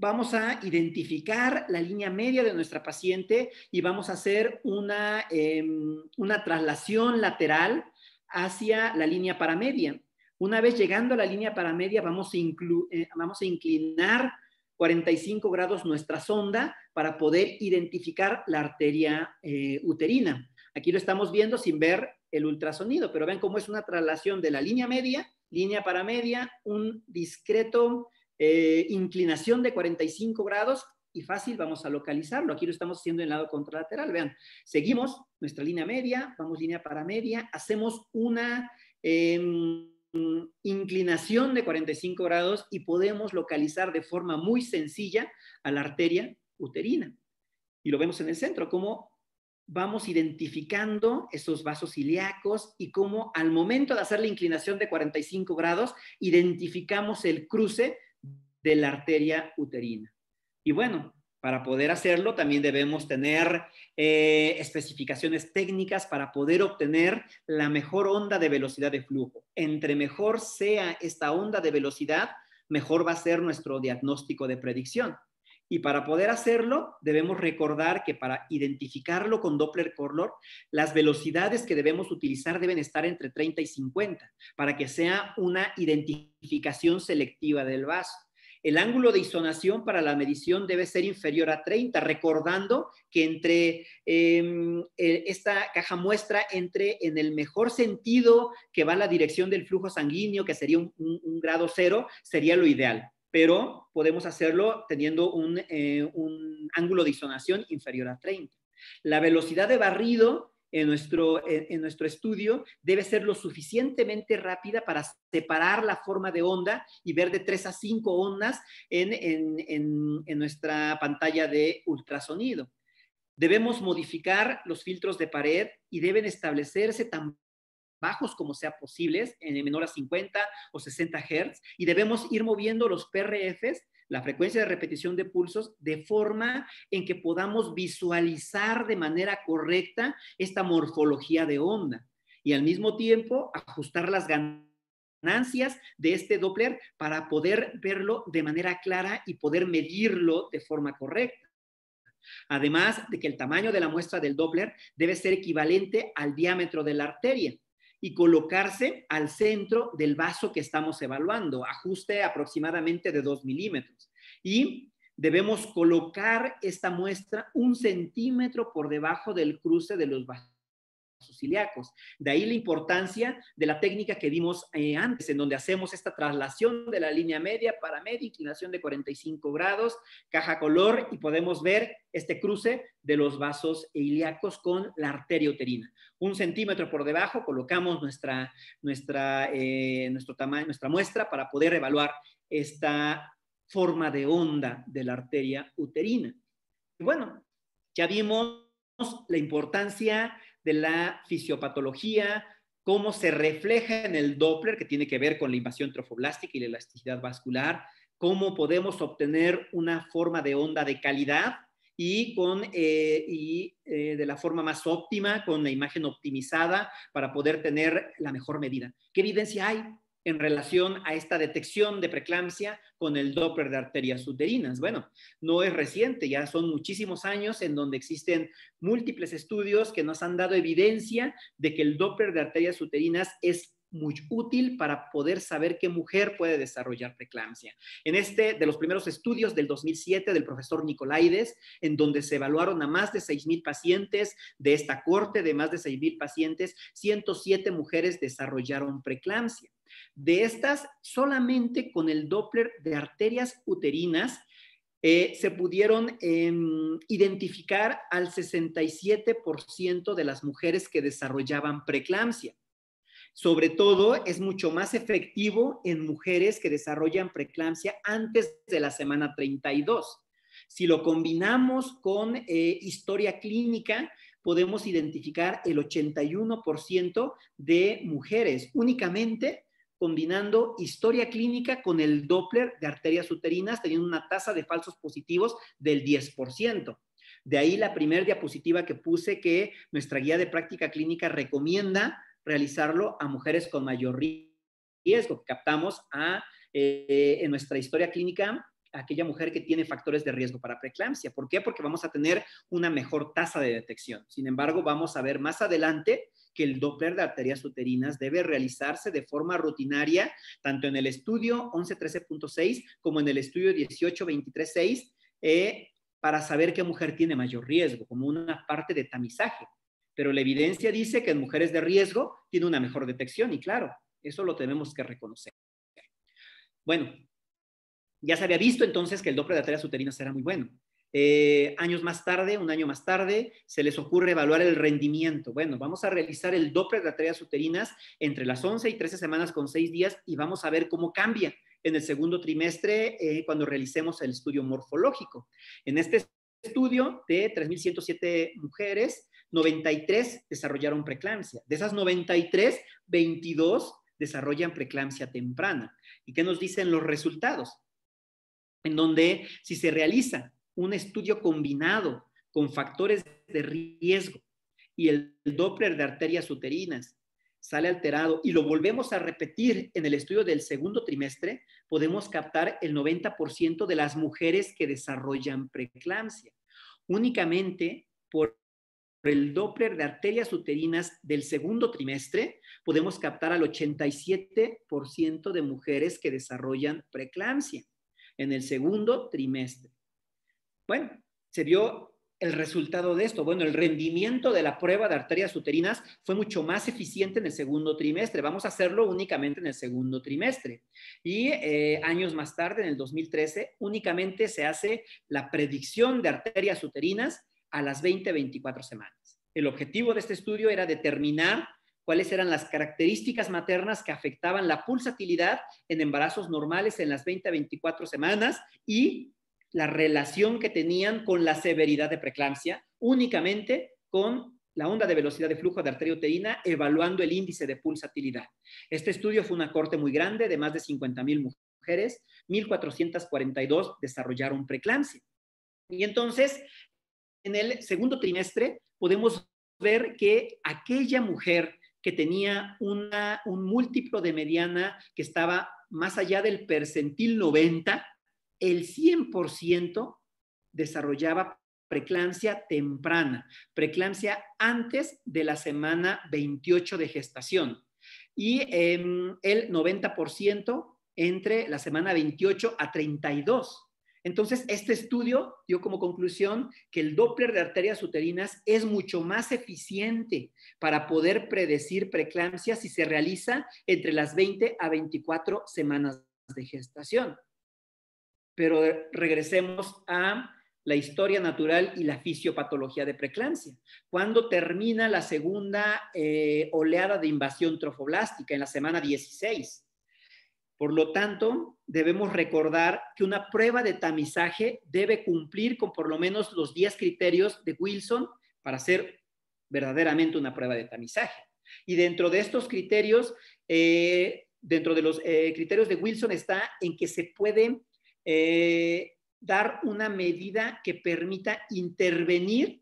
vamos a identificar la línea media de nuestra paciente y vamos a hacer una, em, una traslación lateral hacia la línea paramedia. Una vez llegando a la línea paramedia, vamos a, eh, vamos a inclinar 45 grados nuestra sonda para poder identificar la arteria eh, uterina. Aquí lo estamos viendo sin ver el ultrasonido, pero ven cómo es una traslación de la línea media, línea paramedia, un discreto eh, inclinación de 45 grados y fácil vamos a localizarlo. Aquí lo estamos haciendo en el lado contralateral. Vean, seguimos nuestra línea media, vamos línea para media, hacemos una em, inclinación de 45 grados y podemos localizar de forma muy sencilla a la arteria uterina. Y lo vemos en el centro, cómo vamos identificando esos vasos ilíacos y cómo al momento de hacer la inclinación de 45 grados, identificamos el cruce de la arteria uterina. Y bueno, para poder hacerlo también debemos tener eh, especificaciones técnicas para poder obtener la mejor onda de velocidad de flujo. Entre mejor sea esta onda de velocidad, mejor va a ser nuestro diagnóstico de predicción. Y para poder hacerlo, debemos recordar que para identificarlo con Doppler Color, las velocidades que debemos utilizar deben estar entre 30 y 50 para que sea una identificación selectiva del vaso. El ángulo de isonación para la medición debe ser inferior a 30, recordando que entre em, esta caja muestra entre en el mejor sentido que va la dirección del flujo sanguíneo, que sería un, grado cero, sería lo ideal. Pero podemos hacerlo teniendo un, eh, un ángulo de isonación inferior a 30. La velocidad de barrido en nuestro, estudio debe ser lo suficientemente rápida para separar la forma de onda y ver de 3 a 5 ondas en, nuestra pantalla de ultrasonido. Debemos modificar los filtros de pared y deben establecerse tan bajos como sea posible, en menor a 50 o 60 Hz, y debemos ir moviendo los PRFs la frecuencia de repetición de pulsos de forma en que podamos visualizar de manera correcta esta morfología de onda y al mismo tiempo ajustar las ganancias de este Doppler para poder verlo de manera clara y poder medirlo de forma correcta. Además de que el tamaño de la muestra del Doppler debe ser equivalente al diámetro de la arteria y colocarse al centro del vaso que estamos evaluando, ajuste aproximadamente de 2 milímetros. Y debemos colocar esta muestra un centímetro por debajo del cruce de los vasos ciliacos. De ahí la importancia de la técnica que vimos eh, antes, en donde hacemos esta traslación de la línea media para media, inclinación de 45 grados, caja color y podemos ver este cruce de los vasos ilíacos con la arteria uterina. Un centímetro por debajo colocamos nuestra, nuestra, eh, nuestro nuestra muestra para poder evaluar esta forma de onda de la arteria uterina. bueno, ya vimos la importancia de la fisiopatología, cómo se refleja en el Doppler, que tiene que ver con la invasión trofoblástica y la elasticidad vascular, cómo podemos obtener una forma de onda de calidad y, con, eh, y eh, de la forma más óptima, con la imagen optimizada para poder tener la mejor medida. ¿Qué evidencia hay? en relación a esta detección de preeclampsia con el Doppler de arterias uterinas. Bueno, no es reciente, ya son muchísimos años en donde existen múltiples estudios que nos han dado evidencia de que el Doppler de arterias uterinas es muy útil para poder saber qué mujer puede desarrollar preeclampsia. En este de los primeros estudios del 2007 del profesor Nicolaides, en donde se evaluaron a más de 6.000 pacientes de esta corte de más de 6.000 pacientes, 107 mujeres desarrollaron preeclampsia. De estas, solamente con el Doppler de arterias uterinas eh, se pudieron em, identificar al 67% de las mujeres que desarrollaban preeclampsia. Sobre todo, es mucho más efectivo en mujeres que desarrollan preeclampsia antes de la semana 32. Si lo combinamos con eh, historia clínica, podemos identificar el 81% de mujeres únicamente combinando historia clínica con el Doppler de arterias uterinas, teniendo una tasa de falsos positivos del 10%. De ahí la primera diapositiva que puse que nuestra guía de práctica clínica recomienda realizarlo a mujeres con mayor riesgo. Captamos a, eh, en nuestra historia clínica aquella mujer que tiene factores de riesgo para preeclampsia. ¿Por qué? Porque vamos a tener una mejor tasa de detección. Sin embargo, vamos a ver más adelante el Doppler de arterias uterinas debe realizarse de forma rutinaria, tanto en el estudio 1113.6 como en el estudio 18236, eh, para saber qué mujer tiene mayor riesgo, como una parte de tamizaje. Pero la evidencia dice que en mujeres de riesgo tiene una mejor detección, y claro, eso lo tenemos que reconocer. Bueno, ya se había visto entonces que el Doppler de arterias uterinas era muy bueno. Eh, años más tarde, un año más tarde, se les ocurre evaluar el rendimiento. Bueno, vamos a realizar el doble de tareas uterinas entre las 11 y 13 semanas con 6 días y vamos a ver cómo cambia en el segundo trimestre eh, cuando realicemos el estudio morfológico. En este estudio de 3.107 mujeres, 93 desarrollaron preeclampsia. De esas 93, 22 desarrollan preeclampsia temprana. ¿Y qué nos dicen los resultados? En donde si se realiza un estudio combinado con factores de riesgo y el Doppler de arterias uterinas sale alterado y lo volvemos a repetir en el estudio del segundo trimestre, podemos captar el 90% de las mujeres que desarrollan preeclampsia. Únicamente por el Doppler de arterias uterinas del segundo trimestre, podemos captar al 87% de mujeres que desarrollan preeclampsia en el segundo trimestre. Bueno, se vio el resultado de esto. Bueno, el rendimiento de la prueba de arterias uterinas fue mucho más eficiente en el segundo trimestre. Vamos a hacerlo únicamente en el segundo trimestre. Y eh, años más tarde, en el 2013, únicamente se hace la predicción de arterias uterinas a las 20-24 semanas. El objetivo de este estudio era determinar cuáles eran las características maternas que afectaban la pulsatilidad en embarazos normales en las 20-24 semanas y la relación que tenían con la severidad de preeclampsia únicamente con la onda de velocidad de flujo de arterioteína evaluando el índice de pulsatilidad. Este estudio fue una corte muy grande de más de 50.000 mujeres, 1.442 desarrollaron preeclampsia. Y entonces, en el segundo trimestre podemos ver que aquella mujer que tenía un múltiplo de mediana que estaba más allá del percentil 90, el 100% desarrollaba preclancia temprana, preclancia antes de la semana 28 de gestación y em, el 90% entre la semana 28 a 32. Entonces, este estudio dio como conclusión que el Doppler de arterias uterinas es mucho más eficiente para poder predecir preeclampsia si se realiza entre las 20 a 24 semanas de gestación pero regresemos a la historia natural y la fisiopatología de preeclampsia. ¿Cuándo termina la segunda eh, oleada de invasión trofoblástica? En la semana 16. Por lo tanto, debemos recordar que una prueba de tamizaje debe cumplir con por lo menos los 10 criterios de Wilson para ser verdaderamente una prueba de tamizaje. Y dentro de estos criterios, eh, dentro de los eh, criterios de Wilson está en que se pueden... Eh, dar una medida que permita intervenir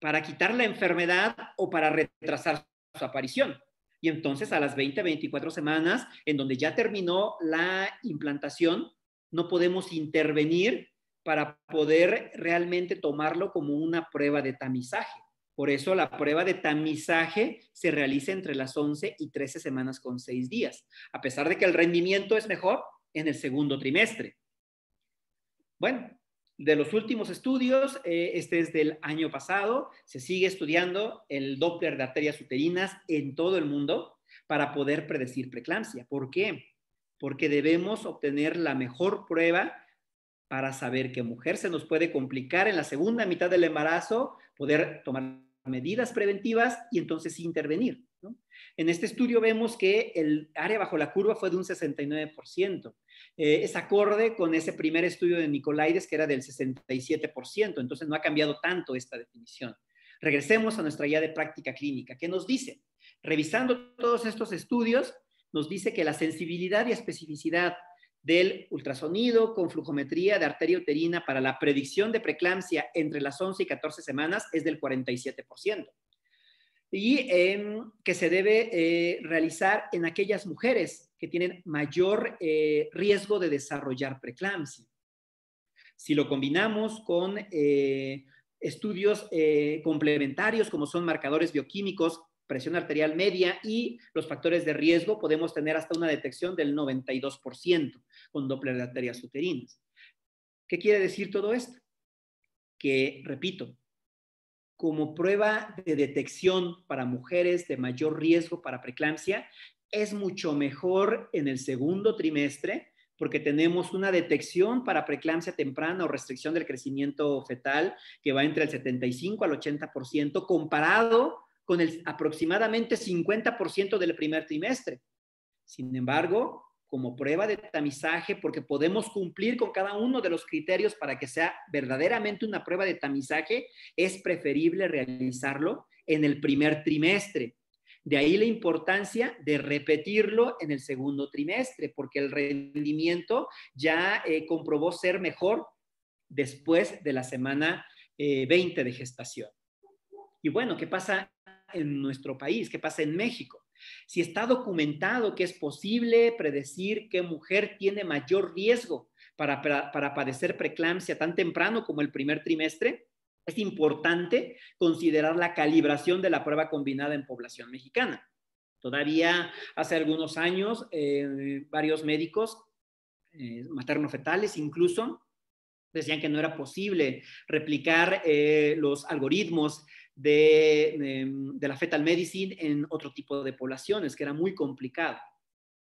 para quitar la enfermedad o para retrasar su aparición. Y entonces a las 20, 24 semanas, en donde ya terminó la implantación, no podemos intervenir para poder realmente tomarlo como una prueba de tamizaje. Por eso la prueba de tamizaje se realiza entre las 11 y 13 semanas con 6 días, a pesar de que el rendimiento es mejor en el segundo trimestre. Bueno, de los últimos estudios, eh, este es del año pasado, se sigue estudiando el Doppler de arterias uterinas en todo el mundo para poder predecir preeclampsia. ¿Por qué? Porque debemos obtener la mejor prueba para saber qué mujer se nos puede complicar en la segunda mitad del embarazo, poder tomar medidas preventivas y entonces intervenir. En este estudio vemos que el área bajo la curva fue de un 69%. Eh, es acorde con ese primer estudio de Nicolaides que era del 67%, entonces no ha cambiado tanto esta definición. Regresemos a nuestra guía de práctica clínica. ¿Qué nos dice? Revisando todos estos estudios, nos dice que la sensibilidad y especificidad del ultrasonido con flujometría de arteria uterina para la predicción de preeclampsia entre las 11 y 14 semanas es del 47% y que se debe eh, realizar en aquellas mujeres que tienen mayor eh, riesgo de desarrollar preeclampsia. Si lo combinamos con eh, estudios complementarios como son marcadores bioquímicos, presión arterial media y los factores de riesgo, podemos tener hasta una detección del 92% con Doppler de arterias uterinas. ¿Qué quiere decir todo esto? Que, repito, como prueba de detección para mujeres de mayor riesgo para preeclampsia es mucho mejor en el segundo trimestre porque tenemos una detección para preeclampsia temprana o restricción del crecimiento fetal que va entre el 75 al 80% comparado con el aproximadamente 50% del primer trimestre. Sin embargo, como prueba de tamizaje porque podemos cumplir con cada uno de los criterios para que sea verdaderamente una prueba de tamizaje, es preferible realizarlo en el primer trimestre. De ahí la importancia de repetirlo en el segundo trimestre, porque el rendimiento ya eh, comprobó ser mejor después de la semana 20 eh, de gestación. Y bueno, ¿qué pasa en nuestro país? ¿Qué pasa en México? Si está documentado que es posible predecir qué mujer tiene mayor riesgo para, padecer preeclampsia tan temprano como el primer trimestre, es importante considerar la calibración de la prueba combinada en población mexicana. Todavía hace algunos años, eh, varios médicos eh, materno-fetales incluso decían que no era posible replicar eh, los algoritmos Em, de, la fetal medicine en otro tipo de poblaciones, que era muy complicado.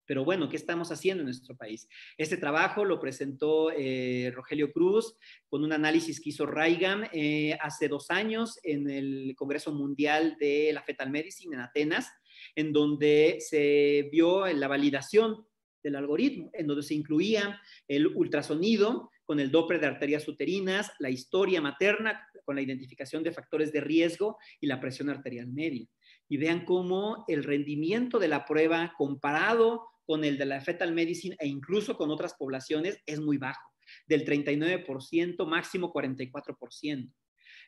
Pero bueno, ¿qué estamos haciendo en nuestro país? Este trabajo lo presentó eh, Rogelio Cruz con un análisis que hizo Raigan eh, hace dos años en el Congreso Mundial de la Fetal Medicine en Atenas, en donde se vio la validación del algoritmo, en donde se incluía el ultrasonido con el Doppler de arterias uterinas, la historia materna con la identificación de factores de riesgo y la presión arterial media. Y vean cómo el rendimiento de la prueba comparado con el de la fetal medicine e incluso con otras poblaciones es muy bajo, del 39%, máximo 44%.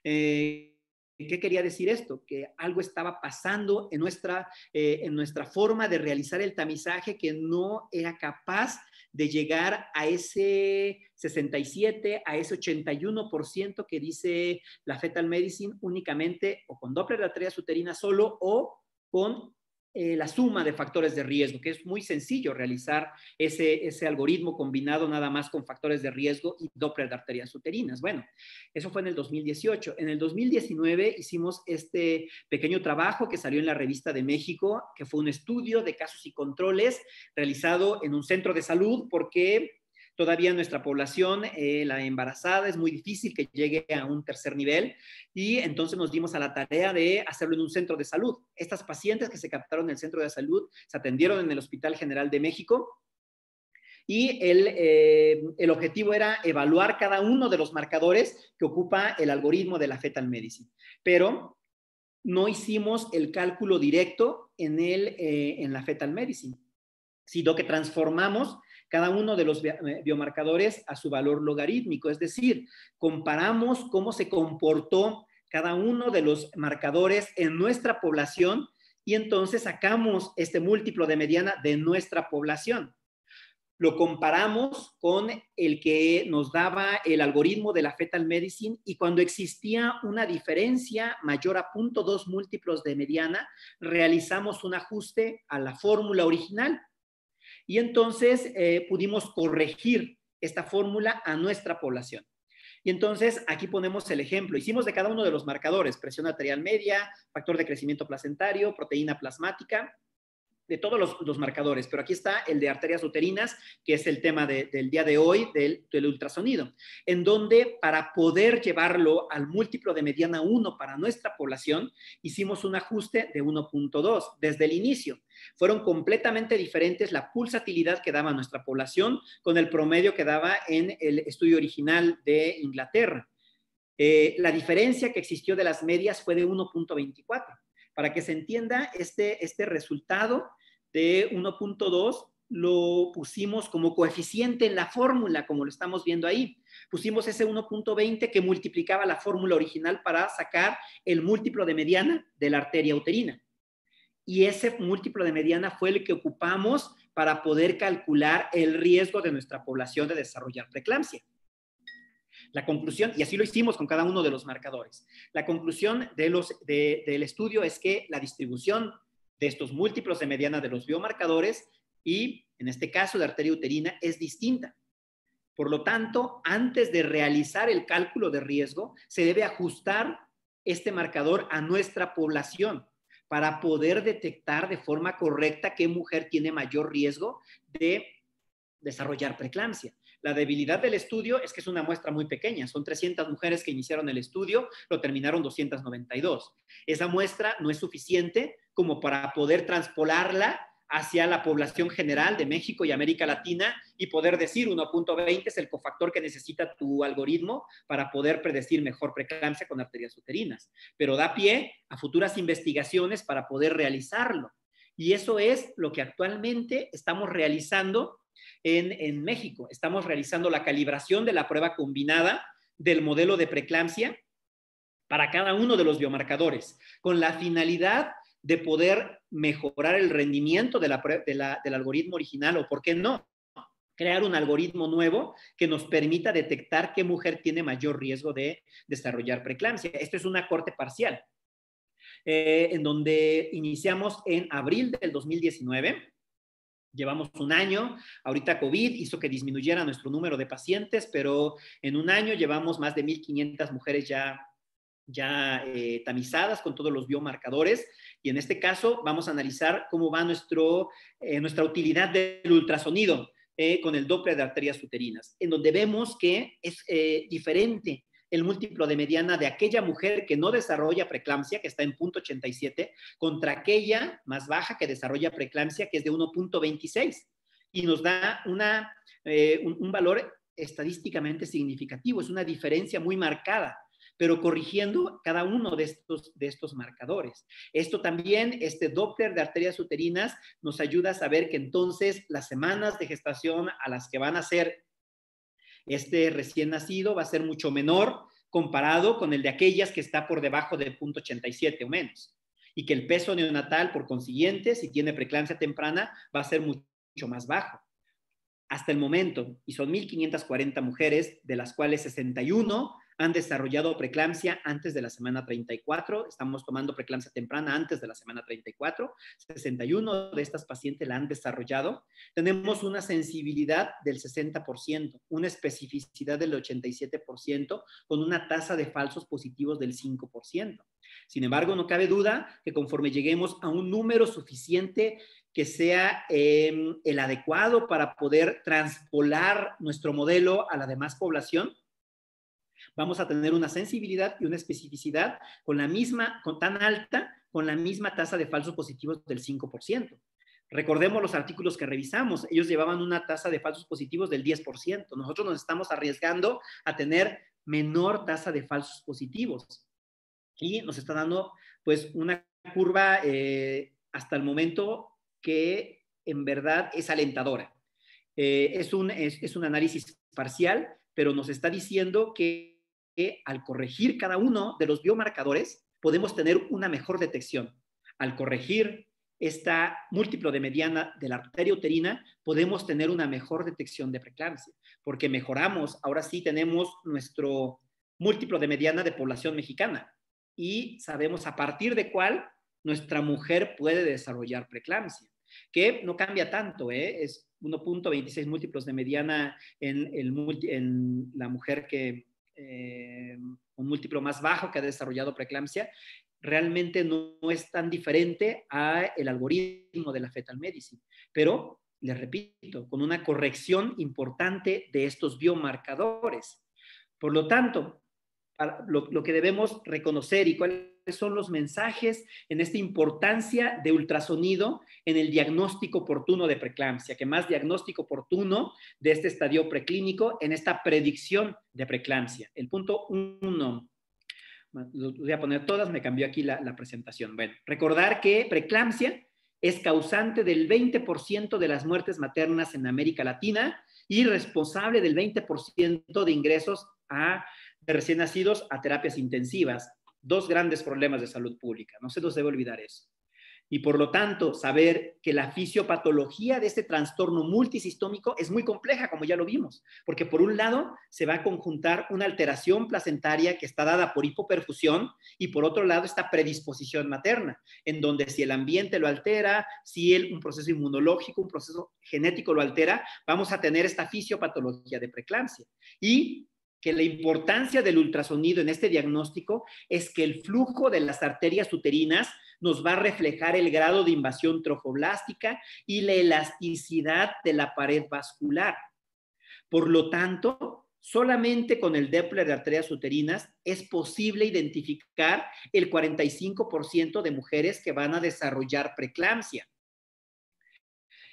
Eh, ¿Qué quería decir esto? Que algo estaba pasando en nuestra, eh, en nuestra forma de realizar el tamizaje que no era capaz de llegar a ese 67, a ese 81% que dice la fetal medicine únicamente o con doble de suterina solo o con eh, la suma de factores de riesgo, que es muy sencillo realizar ese, ese algoritmo combinado nada más con factores de riesgo y Doppler de arterias uterinas. Bueno, eso fue en el 2018. En el 2019 hicimos este pequeño trabajo que salió en la revista de México, que fue un estudio de casos y controles realizado en un centro de salud porque Todavía nuestra población, eh, la embarazada, es muy difícil que llegue a un tercer nivel y entonces nos dimos a la tarea de hacerlo en un centro de salud. Estas pacientes que se captaron en el centro de salud se atendieron en el Hospital General de México y el, eh, objetivo era evaluar cada uno de los marcadores que ocupa el algoritmo de la fetal medicine. Pero no hicimos el cálculo directo en, eh, en la fetal medicine, sino que transformamos cada uno de los eh, biomarcadores a su valor logarítmico, es decir, comparamos cómo se comportó cada uno de los marcadores en nuestra población y entonces sacamos este múltiplo de mediana de nuestra población. Lo comparamos con el que nos daba el algoritmo de la fetal medicine y cuando existía una diferencia mayor a 0.2 múltiplos de mediana, realizamos un ajuste a la fórmula original y entonces eh, pudimos corregir esta fórmula a nuestra población. Y entonces aquí ponemos el ejemplo. Hicimos de cada uno de los marcadores, presión arterial media, factor de crecimiento placentario, proteína plasmática, de todos los, marcadores, pero aquí está el de arterias uterinas, que es el tema del día de hoy del, ultrasonido, en donde para poder llevarlo al múltiplo de mediana 1 para nuestra población, hicimos un ajuste de 1.2 desde el inicio. Fueron completamente diferentes la pulsatilidad que daba nuestra población con el promedio que daba en el estudio original de Inglaterra. Eh, la diferencia que existió de las medias fue de 1.24 para que se entienda este, este resultado de 1.2 lo pusimos como coeficiente en la fórmula, como lo estamos viendo ahí. Pusimos ese 1.20 que multiplicaba la fórmula original para sacar el múltiplo de mediana de la arteria uterina. Y ese múltiplo de mediana fue el que ocupamos para poder calcular el riesgo de nuestra población de desarrollar preeclampsia. La conclusión, y así lo hicimos con cada uno de los marcadores, la conclusión del estudio es que la distribución de estos múltiplos de mediana de los biomarcadores y, en este caso, de arteria uterina es distinta. Por lo tanto, antes de realizar el cálculo de riesgo, se debe ajustar este marcador a nuestra población para poder detectar de forma correcta qué mujer tiene mayor riesgo de desarrollar preeclampsia. La debilidad del estudio es que es una muestra muy pequeña. Son 300 mujeres que iniciaron el estudio, lo terminaron 292. Esa muestra no es suficiente como para poder transpolarla hacia la población general de México y América Latina y poder decir 1.20 es el cofactor que necesita tu algoritmo para poder predecir mejor preeclampsia con arterias uterinas. Pero da pie a futuras investigaciones para poder realizarlo. Y eso es lo que actualmente estamos realizando en, México. Estamos realizando la calibración de la prueba combinada del modelo de preeclampsia para cada uno de los biomarcadores, con la finalidad de poder mejorar el rendimiento del algoritmo original o, ¿por qué no? crear un algoritmo nuevo que nos permita detectar qué mujer tiene mayor riesgo de desarrollar preeclampsia. Esto es una corte parcial, eh, en donde iniciamos en abril del 2019 Llevamos un año, ahorita COVID hizo que disminuyera nuestro número de pacientes, pero en un año llevamos más de 1.500 mujeres ya ya eh, tamizadas con todos los biomarcadores y en este caso vamos a analizar cómo va nuestro, eh, nuestra utilidad del ultrasonido eh, con el doble de arterias uterinas, en donde vemos que es diferente el múltiplo de mediana de aquella mujer que no desarrolla preeclampsia, que está en .87, contra aquella más baja que desarrolla preeclampsia, que es de 1.26. Y nos da una, eh, un, valor estadísticamente significativo, es una diferencia muy marcada pero corrigiendo cada uno de estos, de estos marcadores. Esto también, este Doppler de arterias uterinas, nos ayuda a saber que entonces las semanas de gestación a las que van a ser este recién nacido va a ser mucho menor comparado con el de aquellas que está por debajo del punto .87 o menos. Y que el peso neonatal, por consiguiente, si tiene preeclampsia temprana, va a ser mucho más bajo. Hasta el momento, y son 1.540 mujeres, de las cuales 61 han desarrollado preeclampsia antes de la semana 34. Estamos tomando preeclampsia temprana antes de la semana 34. 61 de estas pacientes la han desarrollado. Tenemos una sensibilidad del 60%, una especificidad del 87%, con una tasa de falsos positivos del 5%. Sin embargo, no cabe duda que conforme lleguemos a un número suficiente que sea em, el adecuado para poder transpolar nuestro modelo a la demás población, Vamos a tener una sensibilidad y una especificidad con la misma, con tan alta, con la misma tasa de falsos positivos del 5%. Recordemos los artículos que revisamos, ellos llevaban una tasa de falsos positivos del 10%. Nosotros nos estamos arriesgando a tener menor tasa de falsos positivos. Y nos está dando pues una curva eh, hasta el momento que en verdad es alentadora. Eh, es un análisis parcial, pero nos está diciendo que que al corregir cada uno de los biomarcadores, podemos tener una mejor detección. Al corregir esta múltiplo de mediana de la arteria uterina, podemos tener una mejor detección de preeclampsia, porque mejoramos, ahora sí tenemos nuestro múltiplo de mediana de población mexicana y sabemos a partir de cuál nuestra mujer puede desarrollar preeclampsia, que no cambia tanto, ¿eh? es 1.26 múltiplos de mediana en la mujer que eh, un múltiplo más bajo que ha desarrollado preeclampsia, realmente no, es tan diferente a el algoritmo de la fetal medicine. Pero, les repito, con una corrección importante de estos biomarcadores. Por lo tanto, lo, lo que debemos reconocer y cuál son los mensajes en esta importancia de ultrasonido en el diagnóstico oportuno de preeclampsia, que más diagnóstico oportuno de este estadio preclínico en esta predicción de preeclampsia. El punto uno, lo voy a poner todas, me cambió aquí la, presentación. Bueno, recordar que preeclampsia es causante del 20% de las muertes maternas en América Latina y responsable del 20% de ingresos a de recién nacidos a terapias intensivas dos grandes problemas de salud pública. No se nos debe olvidar eso. Y por lo tanto, saber que la fisiopatología de este trastorno multisistómico es muy compleja, como ya lo vimos, porque por un lado se va a conjuntar una alteración placentaria que está dada por hipoperfusión y por otro lado esta predisposición materna, en donde si el ambiente lo altera, si el, un proceso inmunológico, un proceso genético lo altera, vamos a tener esta fisiopatología de preeclampsia. Y la importancia del ultrasonido en este diagnóstico es que el flujo de las arterias uterinas nos va a reflejar el grado de invasión trofoblástica y la elasticidad de la pared vascular. Por lo tanto, solamente con el Doppler de arterias uterinas es posible identificar el 45% de mujeres que van a desarrollar preeclampsia.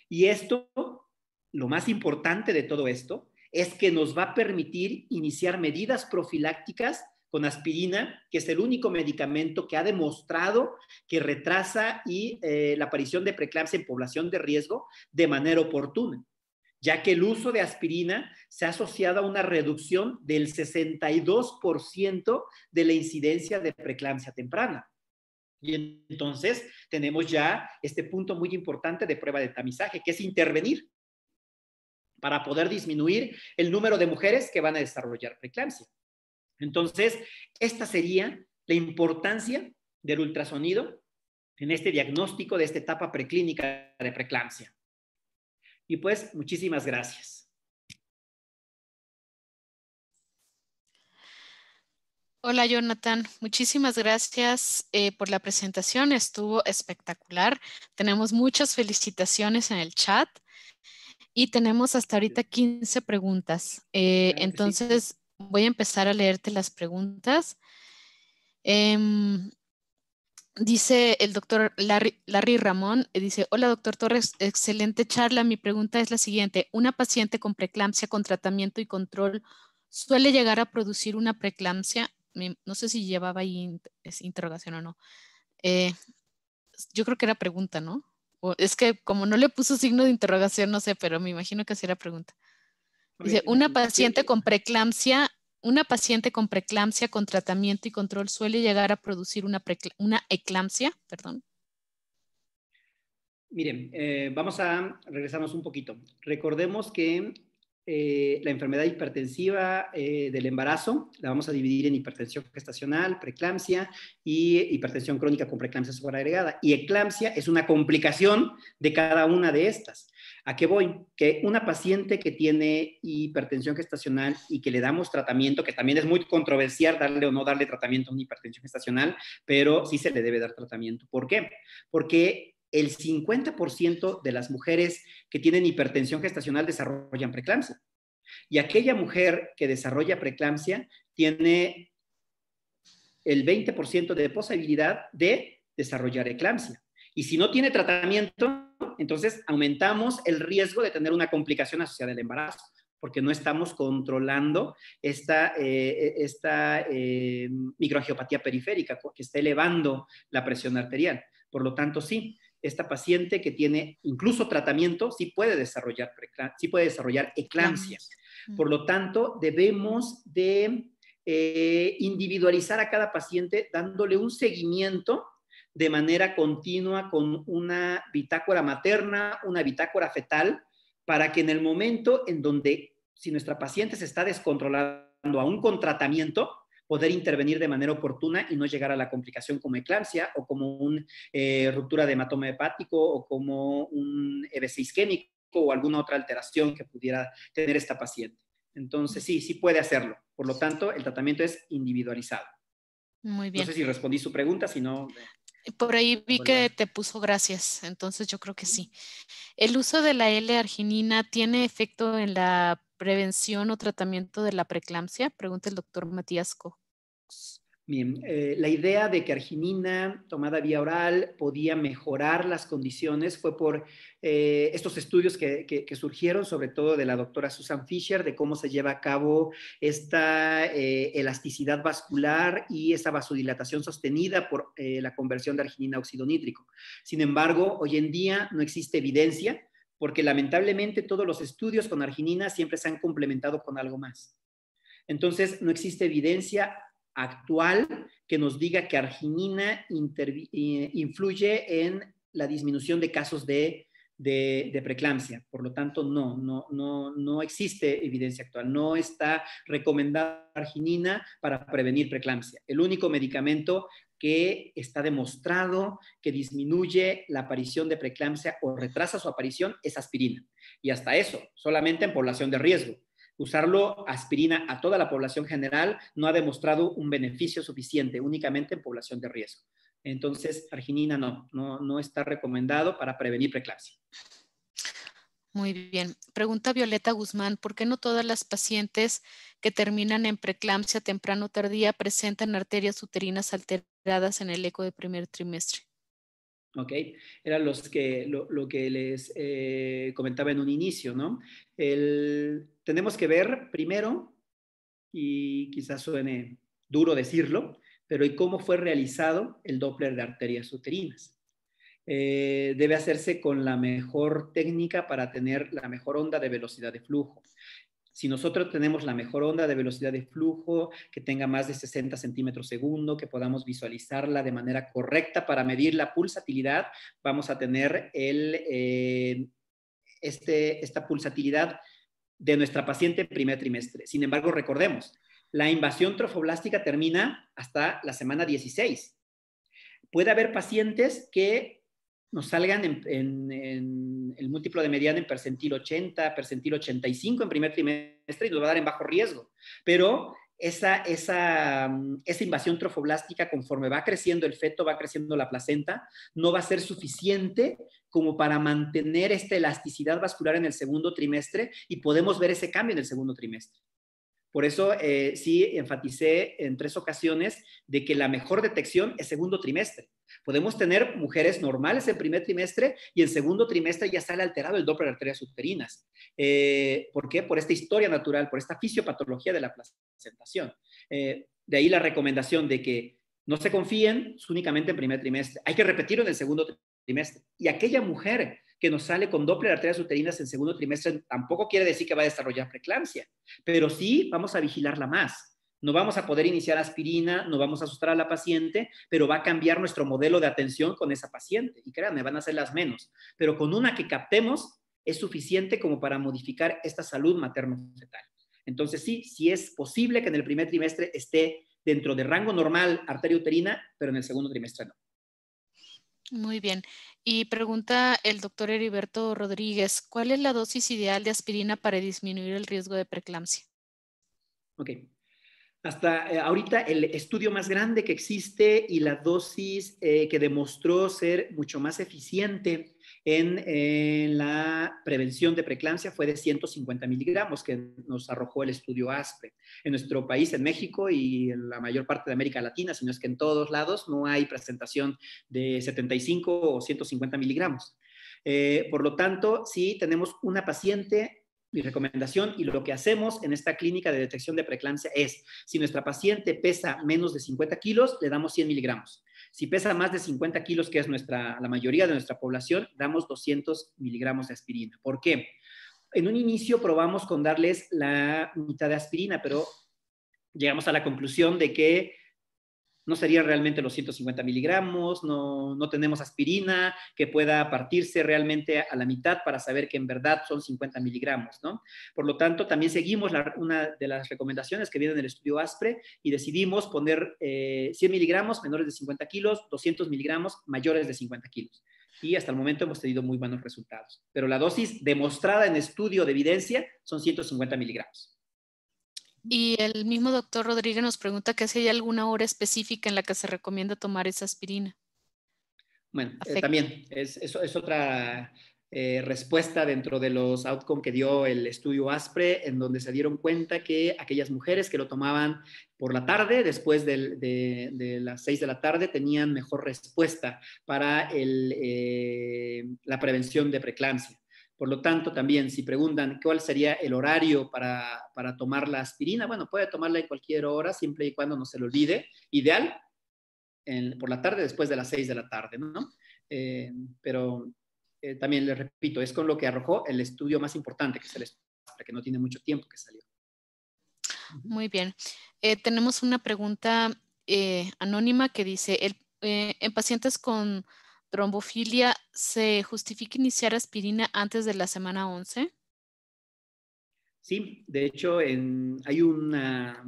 Y esto, lo más importante de todo esto, es que nos va a permitir iniciar medidas profilácticas con aspirina, que es el único medicamento que ha demostrado que retrasa y, eh, la aparición de preeclampsia en población de riesgo de manera oportuna, ya que el uso de aspirina se ha asociado a una reducción del 62% de la incidencia de preeclampsia temprana. Y entonces tenemos ya este punto muy importante de prueba de tamizaje, que es intervenir para poder disminuir el número de mujeres que van a desarrollar preeclampsia. Entonces, esta sería la importancia del ultrasonido en este diagnóstico de esta etapa preclínica de preeclampsia. Y pues, muchísimas gracias. Hola Jonathan, muchísimas gracias eh, por la presentación, estuvo espectacular. Tenemos muchas felicitaciones en el chat. Y tenemos hasta ahorita 15 preguntas. Eh, entonces voy a empezar a leerte las preguntas. Em, dice el doctor Larry, Ramón, eh, dice, hola doctor Torres, excelente charla. Mi pregunta es la siguiente. ¿Una paciente con preeclampsia con tratamiento y control suele llegar a producir una preeclampsia? No sé si llevaba ahí interrogación o no. Eh, yo creo que era pregunta, ¿no? es que como no le puso signo de interrogación, no sé, pero me imagino que así era pregunta. Dice, una paciente con preeclampsia, una paciente con preeclampsia con tratamiento y control suele llegar a producir una, una eclampsia, perdón. Miren, eh, vamos a regresarnos un poquito. Recordemos que eh, la enfermedad hipertensiva eh, del embarazo, la vamos a dividir en hipertensión gestacional, preeclampsia y hipertensión crónica con preeclampsia superagregada. Y eclampsia es una complicación de cada una de estas. ¿A qué voy? Que una paciente que tiene hipertensión gestacional y que le damos tratamiento, que también es muy controversial darle o no darle tratamiento a una hipertensión gestacional, pero sí se le debe dar tratamiento. ¿Por qué? Porque el 50% de las mujeres que tienen hipertensión gestacional desarrollan preeclampsia. Y aquella mujer que desarrolla preeclampsia tiene el 20% de posibilidad de desarrollar eclampsia. Y si no tiene tratamiento, entonces aumentamos el riesgo de tener una complicación asociada al embarazo, porque no estamos controlando esta, eh, eh microangiopatía periférica que está elevando la presión arterial. Por lo tanto, sí, esta paciente que tiene incluso tratamiento sí puede desarrollar, sí puede desarrollar eclampsia. Mm. Por lo tanto, debemos de eh, individualizar a cada paciente dándole un seguimiento de manera continua con una bitácora materna, una bitácora fetal, para que en el momento en donde si nuestra paciente se está descontrolando aún con tratamiento, poder intervenir de manera oportuna y no llegar a la complicación como eclampsia o como una eh, ruptura de hematoma hepático o como un EBC isquémico o alguna otra alteración que pudiera tener esta paciente. Entonces, sí, sí puede hacerlo. Por lo tanto, el tratamiento es individualizado. Muy bien. No sé si respondí su pregunta, si no... Por ahí vi que te puso gracias, entonces yo creo que sí. ¿El uso de la L-arginina tiene efecto en la prevención o tratamiento de la preeclampsia? Pregunta el doctor Matías Bien, eh, la idea de que arginina tomada vía oral podía mejorar las condiciones fue por eh, estos estudios que, surgieron, sobre todo de la doctora Susan Fisher, de cómo se lleva a cabo esta eh, elasticidad vascular y esa vasodilatación sostenida por la conversión de arginina a óxido nítrico. Sin embargo, hoy en día no existe evidencia porque lamentablemente todos los estudios con arginina siempre se han complementado con algo más. Entonces, no existe evidencia actual que nos diga que arginina eh, influye en la disminución de casos de, de, preeclampsia. Por lo tanto, no, no, no, no existe evidencia actual. No está recomendada arginina para prevenir preeclampsia. El único medicamento que está demostrado que disminuye la aparición de preeclampsia o retrasa su aparición es aspirina. Y hasta eso, solamente en población de riesgo. Usarlo aspirina a toda la población general no ha demostrado un beneficio suficiente, únicamente en población de riesgo. Entonces, arginina no, no, está recomendado para prevenir preeclampsia. Muy bien. Pregunta Violeta Guzmán, ¿por qué no todas las pacientes que terminan en preeclampsia temprano o tardía presentan arterias uterinas alteradas en el eco de primer trimestre. ¿ok? era los que, lo, que les eh, comentaba en un inicio, ¿no? tenemos que ver primero, y quizás suene duro decirlo, pero ¿y cómo fue realizado el Doppler de arterias uterinas? Eh, debe hacerse con la mejor técnica para tener la mejor onda de velocidad de flujo. Si nosotros tenemos la mejor onda de velocidad de flujo, que tenga más de 60 centímetros segundo, que podamos visualizarla de manera correcta para medir la pulsatilidad, vamos a tener eh, este, esta pulsatilidad de nuestra paciente en primer trimestre. Sin embargo, recordemos, la invasión trofoblástica termina hasta la semana 16. Puede haber pacientes que nos salgan en, el múltiplo de mediana en percentil 80, percentil 85 en primer trimestre y nos va a dar en bajo riesgo. Pero esa, esa, mm, esa invasión trofoblástica, conforme va creciendo el feto, va creciendo la placenta, no va a ser suficiente como para mantener esta elasticidad vascular en el segundo trimestre y podemos ver ese cambio en el segundo trimestre. Por eso eh, sí enfaticé en tres ocasiones de que la mejor detección es segundo trimestre. Podemos tener mujeres normales en primer trimestre y en segundo trimestre ya sale alterado el doble de arterias uterinas. Eh, ¿Por qué? Por esta historia natural, por esta fisiopatología de la placentación. Eh, de ahí la recomendación de que no se confíen únicamente en primer trimestre. Hay que repetirlo en el segundo trimestre. Y aquella mujer que nos sale con doble arterias uterinas en segundo trimestre tampoco quiere decir que va a desarrollar preeclampsia, pero sí vamos a vigilarla más. No vamos a poder iniciar aspirina, no vamos a asustar a la paciente, pero va a cambiar nuestro modelo de atención con esa paciente. Y créanme, van a ser las menos. Pero con una que captemos es suficiente como para modificar esta salud materno-fetal. Entonces sí, sí es posible que en el primer trimestre esté dentro de rango normal arteria uterina, pero en el segundo trimestre no. Muy bien. Y pregunta el doctor Heriberto Rodríguez, ¿cuál es la dosis ideal de aspirina para disminuir el riesgo de preeclampsia? Ok. Hasta eh, ahorita el estudio más grande que existe y la dosis eh, que demostró ser mucho más eficiente en, la prevención de preeclampsia fue de 150 miligramos que nos arrojó el estudio ASPE. En nuestro país, en México y en la mayor parte de América Latina, sino es que en todos lados no hay presentación de 75 o 150 miligramos. Eh, por lo tanto, si tenemos una paciente mi recomendación y lo que hacemos en esta clínica de detección de preeclampsia es, si nuestra paciente pesa menos de 50 kilos, le damos 100 miligramos. Si pesa más de 50 kilos, que es nuestra, la mayoría de nuestra población, damos 200 miligramos de aspirina. ¿Por qué? En un inicio probamos con darles la mitad de aspirina, pero llegamos a la conclusión de que no serían realmente los 150 miligramos, no, no, tenemos aspirina que pueda partirse realmente a la mitad para saber que en verdad son 50 miligramos, ¿no? Por lo tanto, también seguimos una de las recomendaciones que viene del estudio ASPRE y decidimos poner 100 eh, miligramos menores de 50 kilos, 200 miligramos mayores de 50 kilos. Y hasta el momento hemos tenido muy buenos resultados. Pero la dosis demostrada en estudio de evidencia son 150 miligramos. Y el mismo doctor Rodríguez nos pregunta que si hay alguna hora específica en la que se recomienda tomar esa aspirina. Bueno, eh, también es, otra eh, respuesta dentro de los outcomes que dio el estudio ASPRE, en donde se dieron cuenta que aquellas mujeres que lo tomaban por la tarde, después de, las 6 de la tarde, tenían mejor respuesta para eh, la prevención de preeclampsia. Por lo tanto, también si preguntan cuál sería el horario para, tomar la aspirina, bueno, puede tomarla en cualquier hora, siempre y cuando no se lo olvide. Ideal, por la tarde, después de las 6 de la tarde, ¿no? Eh, pero eh, también les repito, es con lo que arrojó el estudio más importante, que es el estudio, que no tiene mucho tiempo que salió. Muy bien. Eh, tenemos una pregunta anónima que dice, en pacientes con trombofilia, ¿se justifica iniciar aspirina antes de la semana 11? Sí, de hecho hay una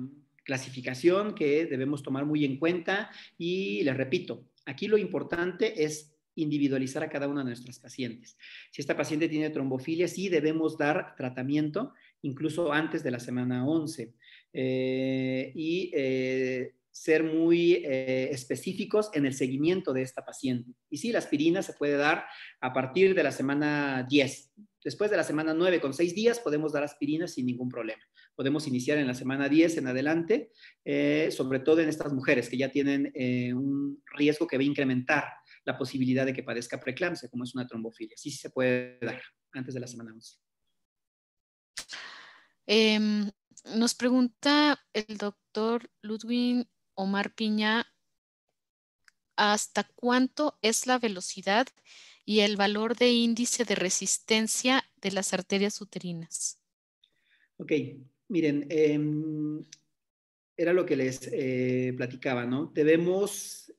clasificación que debemos tomar muy en cuenta y les repito, aquí lo importante es individualizar a cada una de nuestras pacientes. Si esta paciente tiene trombofilia, sí debemos dar tratamiento incluso antes de la semana 11. Eh, y eh, ser muy eh, específicos en el seguimiento de esta paciente. Y sí, la aspirina se puede dar a partir de la semana 10. Después de la semana 9 con 6 días podemos dar aspirina sin ningún problema. Podemos iniciar en la semana 10 en adelante, eh, sobre todo en estas mujeres que ya tienen eh, un riesgo que va a incrementar la posibilidad de que padezca preeclampsia, como es una trombofilia. Sí, sí se puede dar antes de la semana 11. Em, nos pregunta el doctor Ludwig Omar Piña, hasta cuánto es la velocidad y el valor de índice de resistencia de las arterias uterinas. Ok, miren, em, era lo que les eh, platicaba, ¿no? Debemos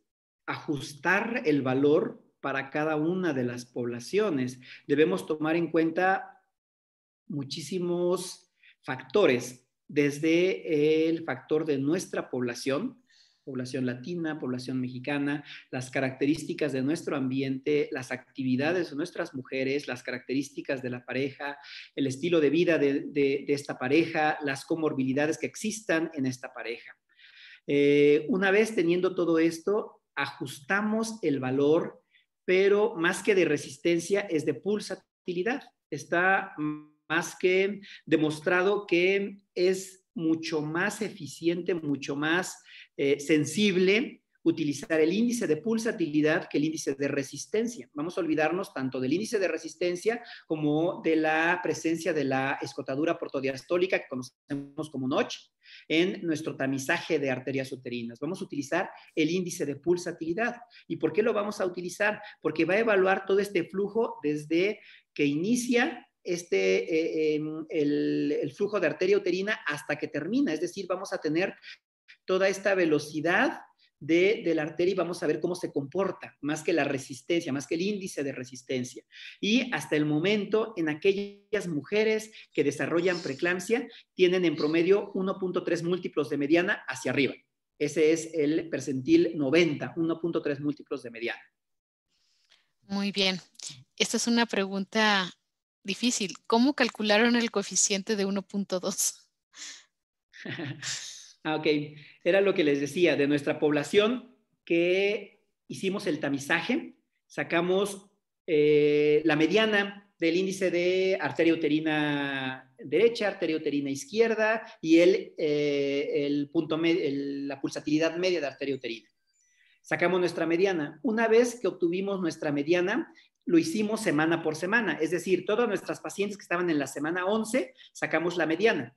ajustar el valor para cada una de las poblaciones. Debemos tomar en cuenta muchísimos factores, desde el factor de nuestra población, población latina, población mexicana, las características de nuestro ambiente, las actividades de nuestras mujeres, las características de la pareja, el estilo de vida de, esta pareja, las comorbilidades que existan en esta pareja. Eh, una vez teniendo todo esto, ajustamos el valor, pero más que de resistencia es de pulsatilidad. Está más que demostrado que es mucho más eficiente, mucho más eh, sensible utilizar el índice de pulsatilidad que el índice de resistencia. Vamos a olvidarnos tanto del índice de resistencia como de la presencia de la escotadura portodiastólica, que conocemos como noche en nuestro tamizaje de arterias uterinas. Vamos a utilizar el índice de pulsatilidad. ¿Y por qué lo vamos a utilizar? Porque va a evaluar todo este flujo desde que inicia este, eh, em, el, flujo de arteria uterina hasta que termina. Es decir, vamos a tener toda esta velocidad de, de, la arteria y vamos a ver cómo se comporta, más que la resistencia, más que el índice de resistencia. Y hasta el momento, en aquellas mujeres que desarrollan preeclampsia, tienen en promedio 1.3 múltiplos de mediana hacia arriba. Ese es el percentil 90, 1.3 múltiplos de mediana. Muy bien. Esta es una pregunta difícil. ¿Cómo calcularon el coeficiente de 1.2? Ah, ok, era lo que les decía de nuestra población que hicimos el tamizaje, sacamos eh, la mediana del índice de arteria uterina derecha, arteria uterina izquierda y el, eh, punto la pulsatilidad media de arteria uterina sacamos nuestra mediana. Una vez que obtuvimos nuestra mediana, lo hicimos semana por semana. Es decir, todas nuestras pacientes que estaban en la semana 11, sacamos la mediana.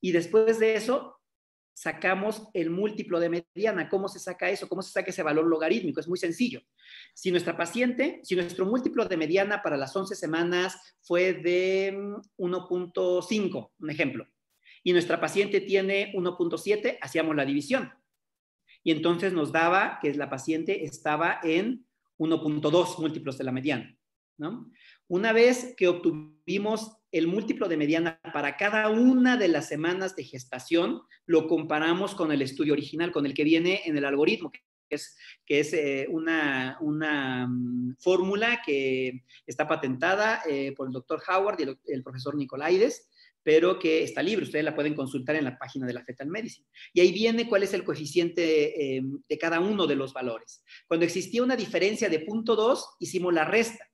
Y después de eso, sacamos el múltiplo de mediana. ¿Cómo se saca eso? ¿Cómo se saca ese valor logarítmico? Es muy sencillo. Si nuestra paciente, si nuestro múltiplo de mediana para las 11 semanas fue de 1.5, mm, un ejemplo, y nuestra paciente tiene 1.7, hacíamos la división. Y entonces nos daba que la paciente estaba en 1.2 múltiplos de la mediana. Una vez que obtuvimos el múltiplo de mediana para cada una de las semanas de gestación, lo comparamos con el estudio original, con el que viene en el algoritmo, que es, eh, una, mm, fórmula que está patentada eh, por el doctor Howard y el, el profesor Nicolaides, pero que está libre, ustedes la pueden consultar en la página de la Fetal Medicine. Y ahí viene cuál es el coeficiente eh, de cada uno de los valores. Cuando existía una diferencia de 0.2, hicimos la resta.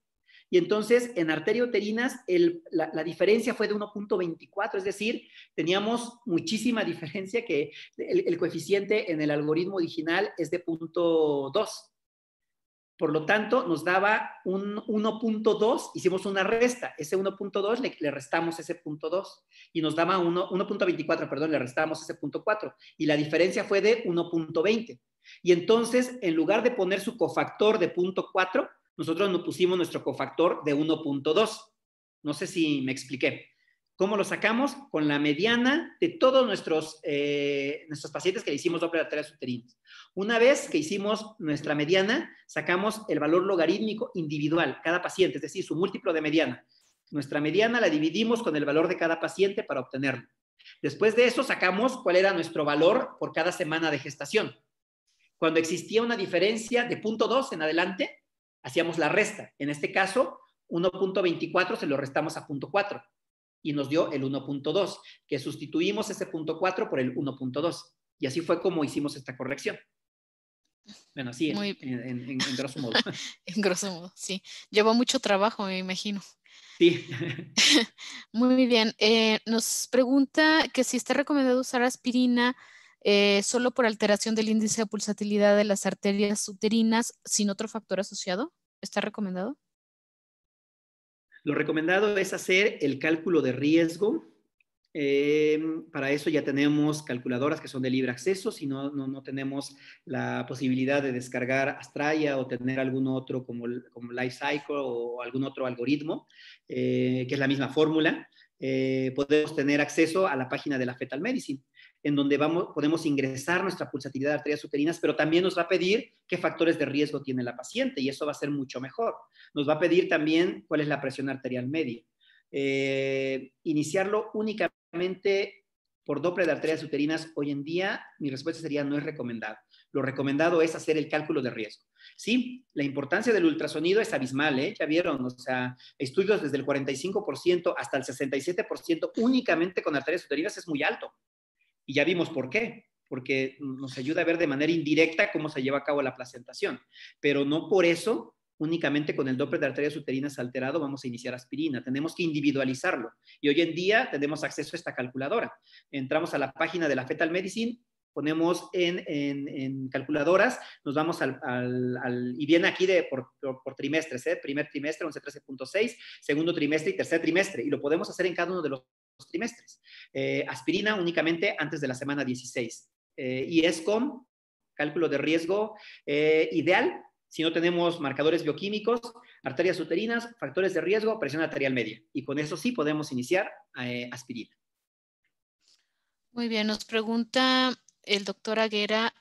Y entonces, en arterioterinas, el, la, diferencia fue de 1.24, es decir, teníamos muchísima diferencia que el, el coeficiente en el algoritmo original es de 0.2. Por lo tanto, nos daba un 1.2, hicimos una resta. Ese 1.2 le, restamos ese punto y nos daba 1.24, perdón, le restamos ese punto y la diferencia fue de 1.20. Y entonces, en lugar de poner su cofactor de punto 4, nosotros nos pusimos nuestro cofactor de 1.2. No sé si me expliqué. ¿Cómo lo sacamos? Con la mediana de todos nuestros, eh, nuestros pacientes que le hicimos doble arterias uterinas. Una vez que hicimos nuestra mediana, sacamos el valor logarítmico individual, cada paciente, es decir, su múltiplo de mediana. Nuestra mediana la dividimos con el valor de cada paciente para obtenerlo. Después de eso sacamos cuál era nuestro valor por cada semana de gestación. Cuando existía una diferencia de 0.2 en adelante, hacíamos la resta. En este caso, 1.24 se lo restamos a 0.4 y nos dio el 1.2, que sustituimos ese punto 4 por el 1.2. Y así fue como hicimos esta corrección. Bueno, así en, grosso modo. en grosso modo, sí. Llevó mucho trabajo, me imagino. Sí. Muy bien. Eh, nos pregunta que si está recomendado usar aspirina eh, solo por alteración del índice de pulsatilidad de las arterias uterinas sin otro factor asociado. ¿Está recomendado? Lo recomendado es hacer el cálculo de riesgo. Eh, para eso ya tenemos calculadoras que son de libre acceso, si no, no, tenemos la posibilidad de descargar Astraya o tener algún otro como, como Lifecycle o algún otro algoritmo, eh, que es la misma fórmula, eh, podemos tener acceso a la página de la Fetal Medicine en donde vamos, podemos ingresar nuestra pulsatilidad de arterias uterinas, pero también nos va a pedir qué factores de riesgo tiene la paciente y eso va a ser mucho mejor. Nos va a pedir también cuál es la presión arterial media. Eh, iniciarlo únicamente por doble de arterias uterinas, hoy en día mi respuesta sería no es recomendado. Lo recomendado es hacer el cálculo de riesgo. Sí, la importancia del ultrasonido es abismal, ¿eh? Ya vieron, o sea, estudios desde el 45% hasta el 67% únicamente con arterias uterinas es muy alto. Y ya vimos por qué, porque nos ayuda a ver de manera indirecta cómo se lleva a cabo la placentación. Pero no por eso, únicamente con el doble de arterias uterinas alterado, vamos a iniciar aspirina. Tenemos que individualizarlo. Y hoy en día tenemos acceso a esta calculadora. Entramos a la página de la Fetal Medicine, ponemos en, calculadoras, nos vamos al, y viene aquí de por, trimestres, ¿eh? primer trimestre 11.13.6, segundo trimestre y tercer trimestre, y lo podemos hacer en cada uno de los trimestres. Eh, aspirina únicamente antes de la semana 16. Eh, y es con cálculo de riesgo eh, ideal si no tenemos marcadores bioquímicos, arterias uterinas, factores de riesgo, presión arterial media. Y con eso sí podemos iniciar aspirina. Muy bien, nos pregunta el doctor Aguera,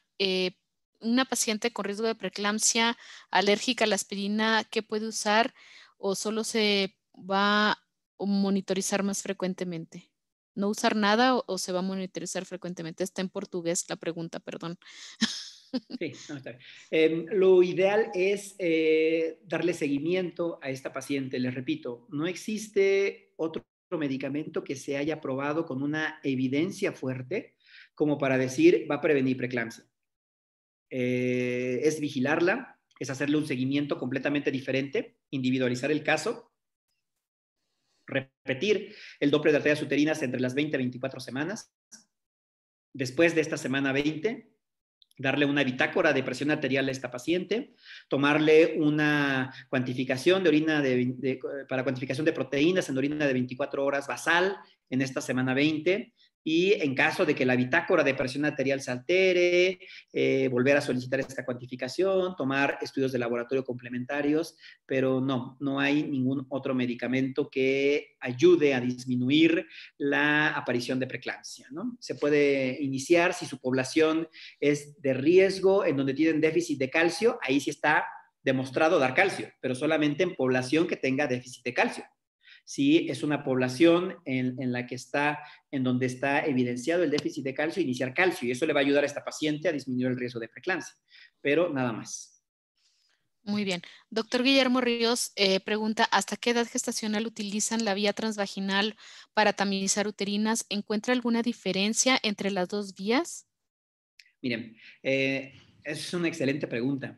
una paciente con riesgo de preeclampsia alérgica a la aspirina, ¿qué puede usar o solo se va o monitorizar más frecuentemente? ¿No usar nada o, se va a monitorizar frecuentemente? Está en portugués la pregunta, perdón. Sí, está em, lo ideal es eh, darle seguimiento a esta paciente. Les repito, no existe otro medicamento que se haya probado con una evidencia fuerte como para decir va a prevenir preeclampsia. Eh, es vigilarla, es hacerle un seguimiento completamente diferente, individualizar el caso repetir el doble de arterias uterinas entre las 20 y 24 semanas. Después de esta semana 20, darle una bitácora de presión arterial a esta paciente, tomarle una cuantificación de orina de, para cuantificación de proteínas en orina de 24 horas basal en esta semana 20, y en caso de que la bitácora de presión arterial se altere, eh, volver a solicitar esta cuantificación, tomar estudios de laboratorio complementarios, pero no, no hay ningún otro medicamento que ayude a disminuir la aparición de preeclampsia. ¿no? Se puede iniciar si su población es de riesgo, en donde tienen déficit de calcio, ahí sí está demostrado dar calcio, pero solamente en población que tenga déficit de calcio. Sí, es una población en, la que está, en donde está evidenciado el déficit de calcio, iniciar calcio y eso le va a ayudar a esta paciente a disminuir el riesgo de preeclampsia, pero nada más. Muy bien. Doctor Guillermo Ríos eh, pregunta, ¿hasta qué edad gestacional utilizan la vía transvaginal para tamizar uterinas? ¿Encuentra alguna diferencia entre las dos vías? Miren, eh, es una excelente pregunta.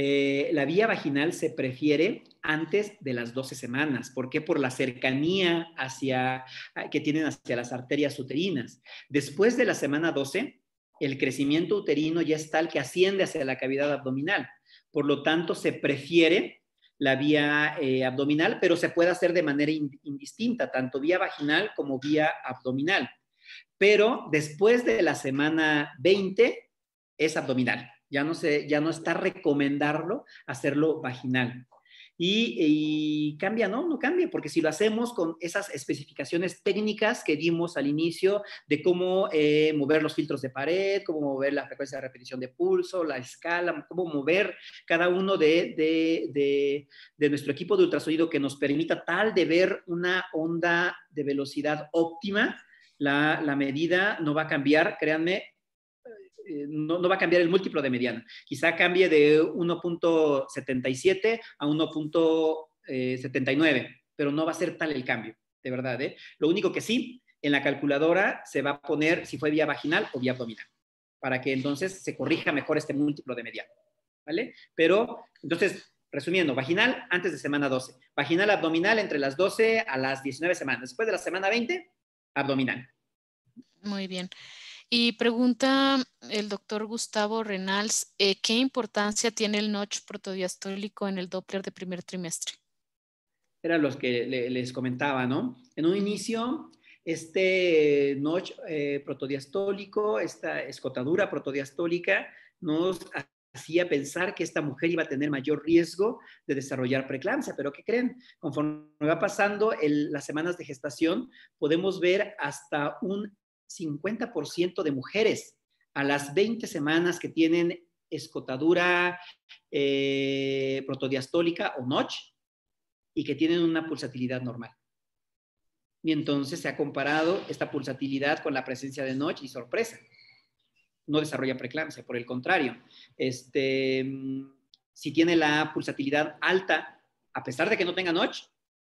Eh, la vía vaginal se prefiere antes de las 12 semanas. ¿Por qué? Por la cercanía hacia, ah, que tienen hacia las arterias uterinas. Después de la semana 12, el crecimiento uterino ya es tal que asciende hacia la cavidad abdominal. Por lo tanto, se prefiere la vía eh, abdominal, pero se puede hacer de manera indistinta, tanto vía vaginal como vía abdominal. Pero después de la semana 20 es abdominal ya no, se, ya no está recomendarlo hacerlo vaginal. Y, cambia, no, no cambia, porque si lo hacemos con esas especificaciones técnicas que dimos al inicio de cómo eh, mover los filtros de pared, cómo mover la frecuencia de repetición de pulso, la escala, cómo mover cada uno de, nuestro equipo de ultrasonido que nos permita tal de ver una onda de velocidad óptima, la, la medida no va a cambiar, créanme, eh, no, va a cambiar el múltiplo de mediana. Quizá cambie de 1.77 a 1.79, eh, pero no va a ser tal el cambio, de verdad. ¿eh? Lo único que sí, en la calculadora se va a poner si fue vía vaginal o vía abdominal, para que entonces se corrija mejor este múltiplo de mediana. Pero, entonces, resumiendo, vaginal antes de semana 12, vaginal abdominal entre las 12 a las 19 semanas, después de la semana 20, abdominal. Muy bien. Y pregunta el doctor Gustavo Renals, eh, ¿qué importancia tiene el notch protodiastólico en el Doppler de primer trimestre? Eran los que les comentaba, ¿no? En un inicio, este notch eh, protodiastólico, esta escotadura protodiastólica, nos hacía pensar que esta mujer iba a tener mayor riesgo de desarrollar preeclampsia, pero ¿qué creen? Conforme va pasando las semanas de gestación, podemos ver hasta un 50% de mujeres a las 20 semanas que tienen escotadura eh, protodiastólica o notch y que tienen una pulsatilidad normal. Y entonces se ha comparado esta pulsatilidad con la presencia de notch y sorpresa. No desarrolla preclampsia por el contrario. Este, si tiene la pulsatilidad alta, a pesar de que no tenga notch,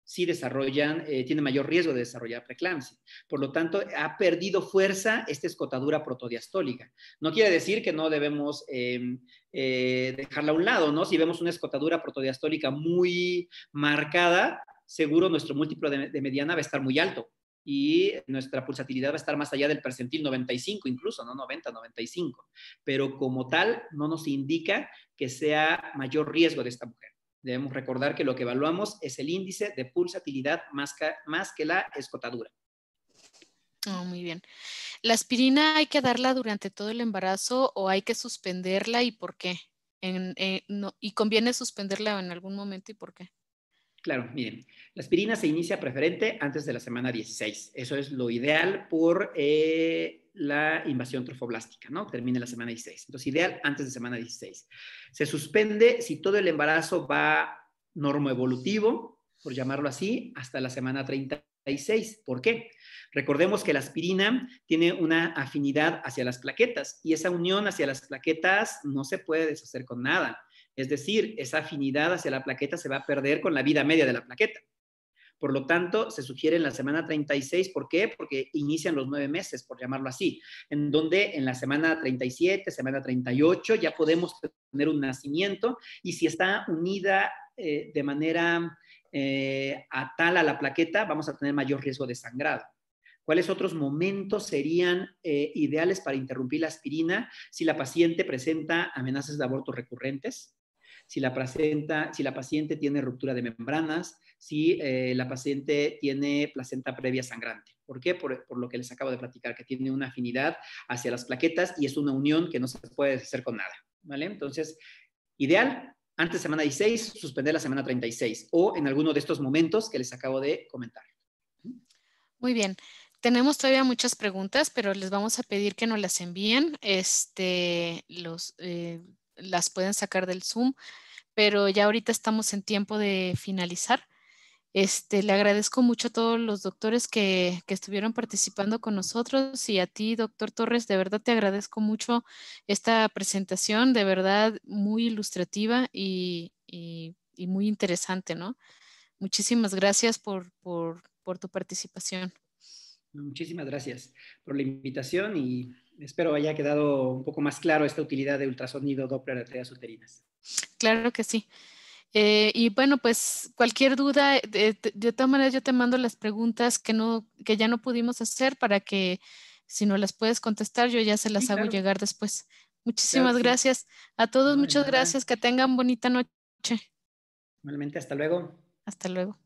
sí desarrollan, eh, tiene mayor riesgo de desarrollar preeclampsia. Por lo tanto, ha perdido fuerza esta escotadura protodiastólica. No quiere decir que no debemos em, eh, dejarla a un lado, ¿no? Si vemos una escotadura protodiastólica muy marcada, seguro nuestro múltiplo de, de mediana va a estar muy alto y nuestra pulsatilidad va a estar más allá del percentil 95 incluso, no 90, 95. Pero como tal, no nos indica que sea mayor riesgo de esta mujer. Debemos recordar que lo que evaluamos es el índice de pulsatilidad más que, la escotadura. Ah, muy bien. ¿La aspirina hay que darla durante todo el embarazo o hay que suspenderla y por qué? Eh, ¿Y conviene suspenderla en algún momento y por qué? Claro, miren, la aspirina se inicia preferente antes de la semana 16. Eso es lo ideal por eh, la invasión trofoblástica, ¿no? Termina la semana 16. Entonces, ideal antes de semana 16. Se suspende si todo el embarazo va normoevolutivo, por llamarlo así, hasta la semana 36. ¿Por qué? Recordemos que la aspirina tiene una afinidad hacia las plaquetas y esa unión hacia las plaquetas no se puede deshacer con nada. Es decir, esa afinidad hacia la plaqueta se va a perder con la vida media de la plaqueta. Por lo tanto, se sugiere en la semana 36, ¿por qué? Porque inician los nueve meses, por llamarlo así, en donde en la semana 37, semana 38, ya podemos tener un nacimiento y si está unida eh, de manera eh, atal a la plaqueta, vamos a tener mayor riesgo de sangrado. ¿Cuáles otros momentos serían eh, ideales para interrumpir la aspirina si la paciente presenta amenazas de aborto recurrentes? si la, placenta, si la paciente tiene ruptura de membranas, si eh, la paciente tiene placenta previa sangrante. ¿Por qué? Por, lo que les acabo de platicar, que tiene una afinidad hacia las plaquetas y es una unión que no se puede hacer con nada. ¿vale? Entonces, ideal, antes de semana 16, suspender la semana 36 o en alguno de estos momentos que les acabo de comentar. Muy bien. Tenemos todavía muchas preguntas, pero les vamos a pedir que nos las envíen. Este, los, eh, las pueden sacar del Zoom pero ya ahorita estamos en tiempo de finalizar. Este, le agradezco mucho a todos los doctores que, estuvieron participando con nosotros y a ti, doctor Torres, de verdad te agradezco mucho esta presentación, de verdad muy ilustrativa y, muy interesante, ¿no? Muchísimas gracias por, tu participación. Muchísimas gracias por la invitación y espero haya quedado un poco más claro esta utilidad de ultrasonido Doppler de arterias uterinas. Claro que sí. Eh, y bueno, pues cualquier duda, de, todas maneras yo te mando las preguntas que, no, que ya no pudimos hacer para que si no las puedes contestar, yo ya se las hago llegar después. Muchísimas gracias. A todos, muchas gracias. Que tengan bonita noche. Normalmente hasta luego. Hasta luego.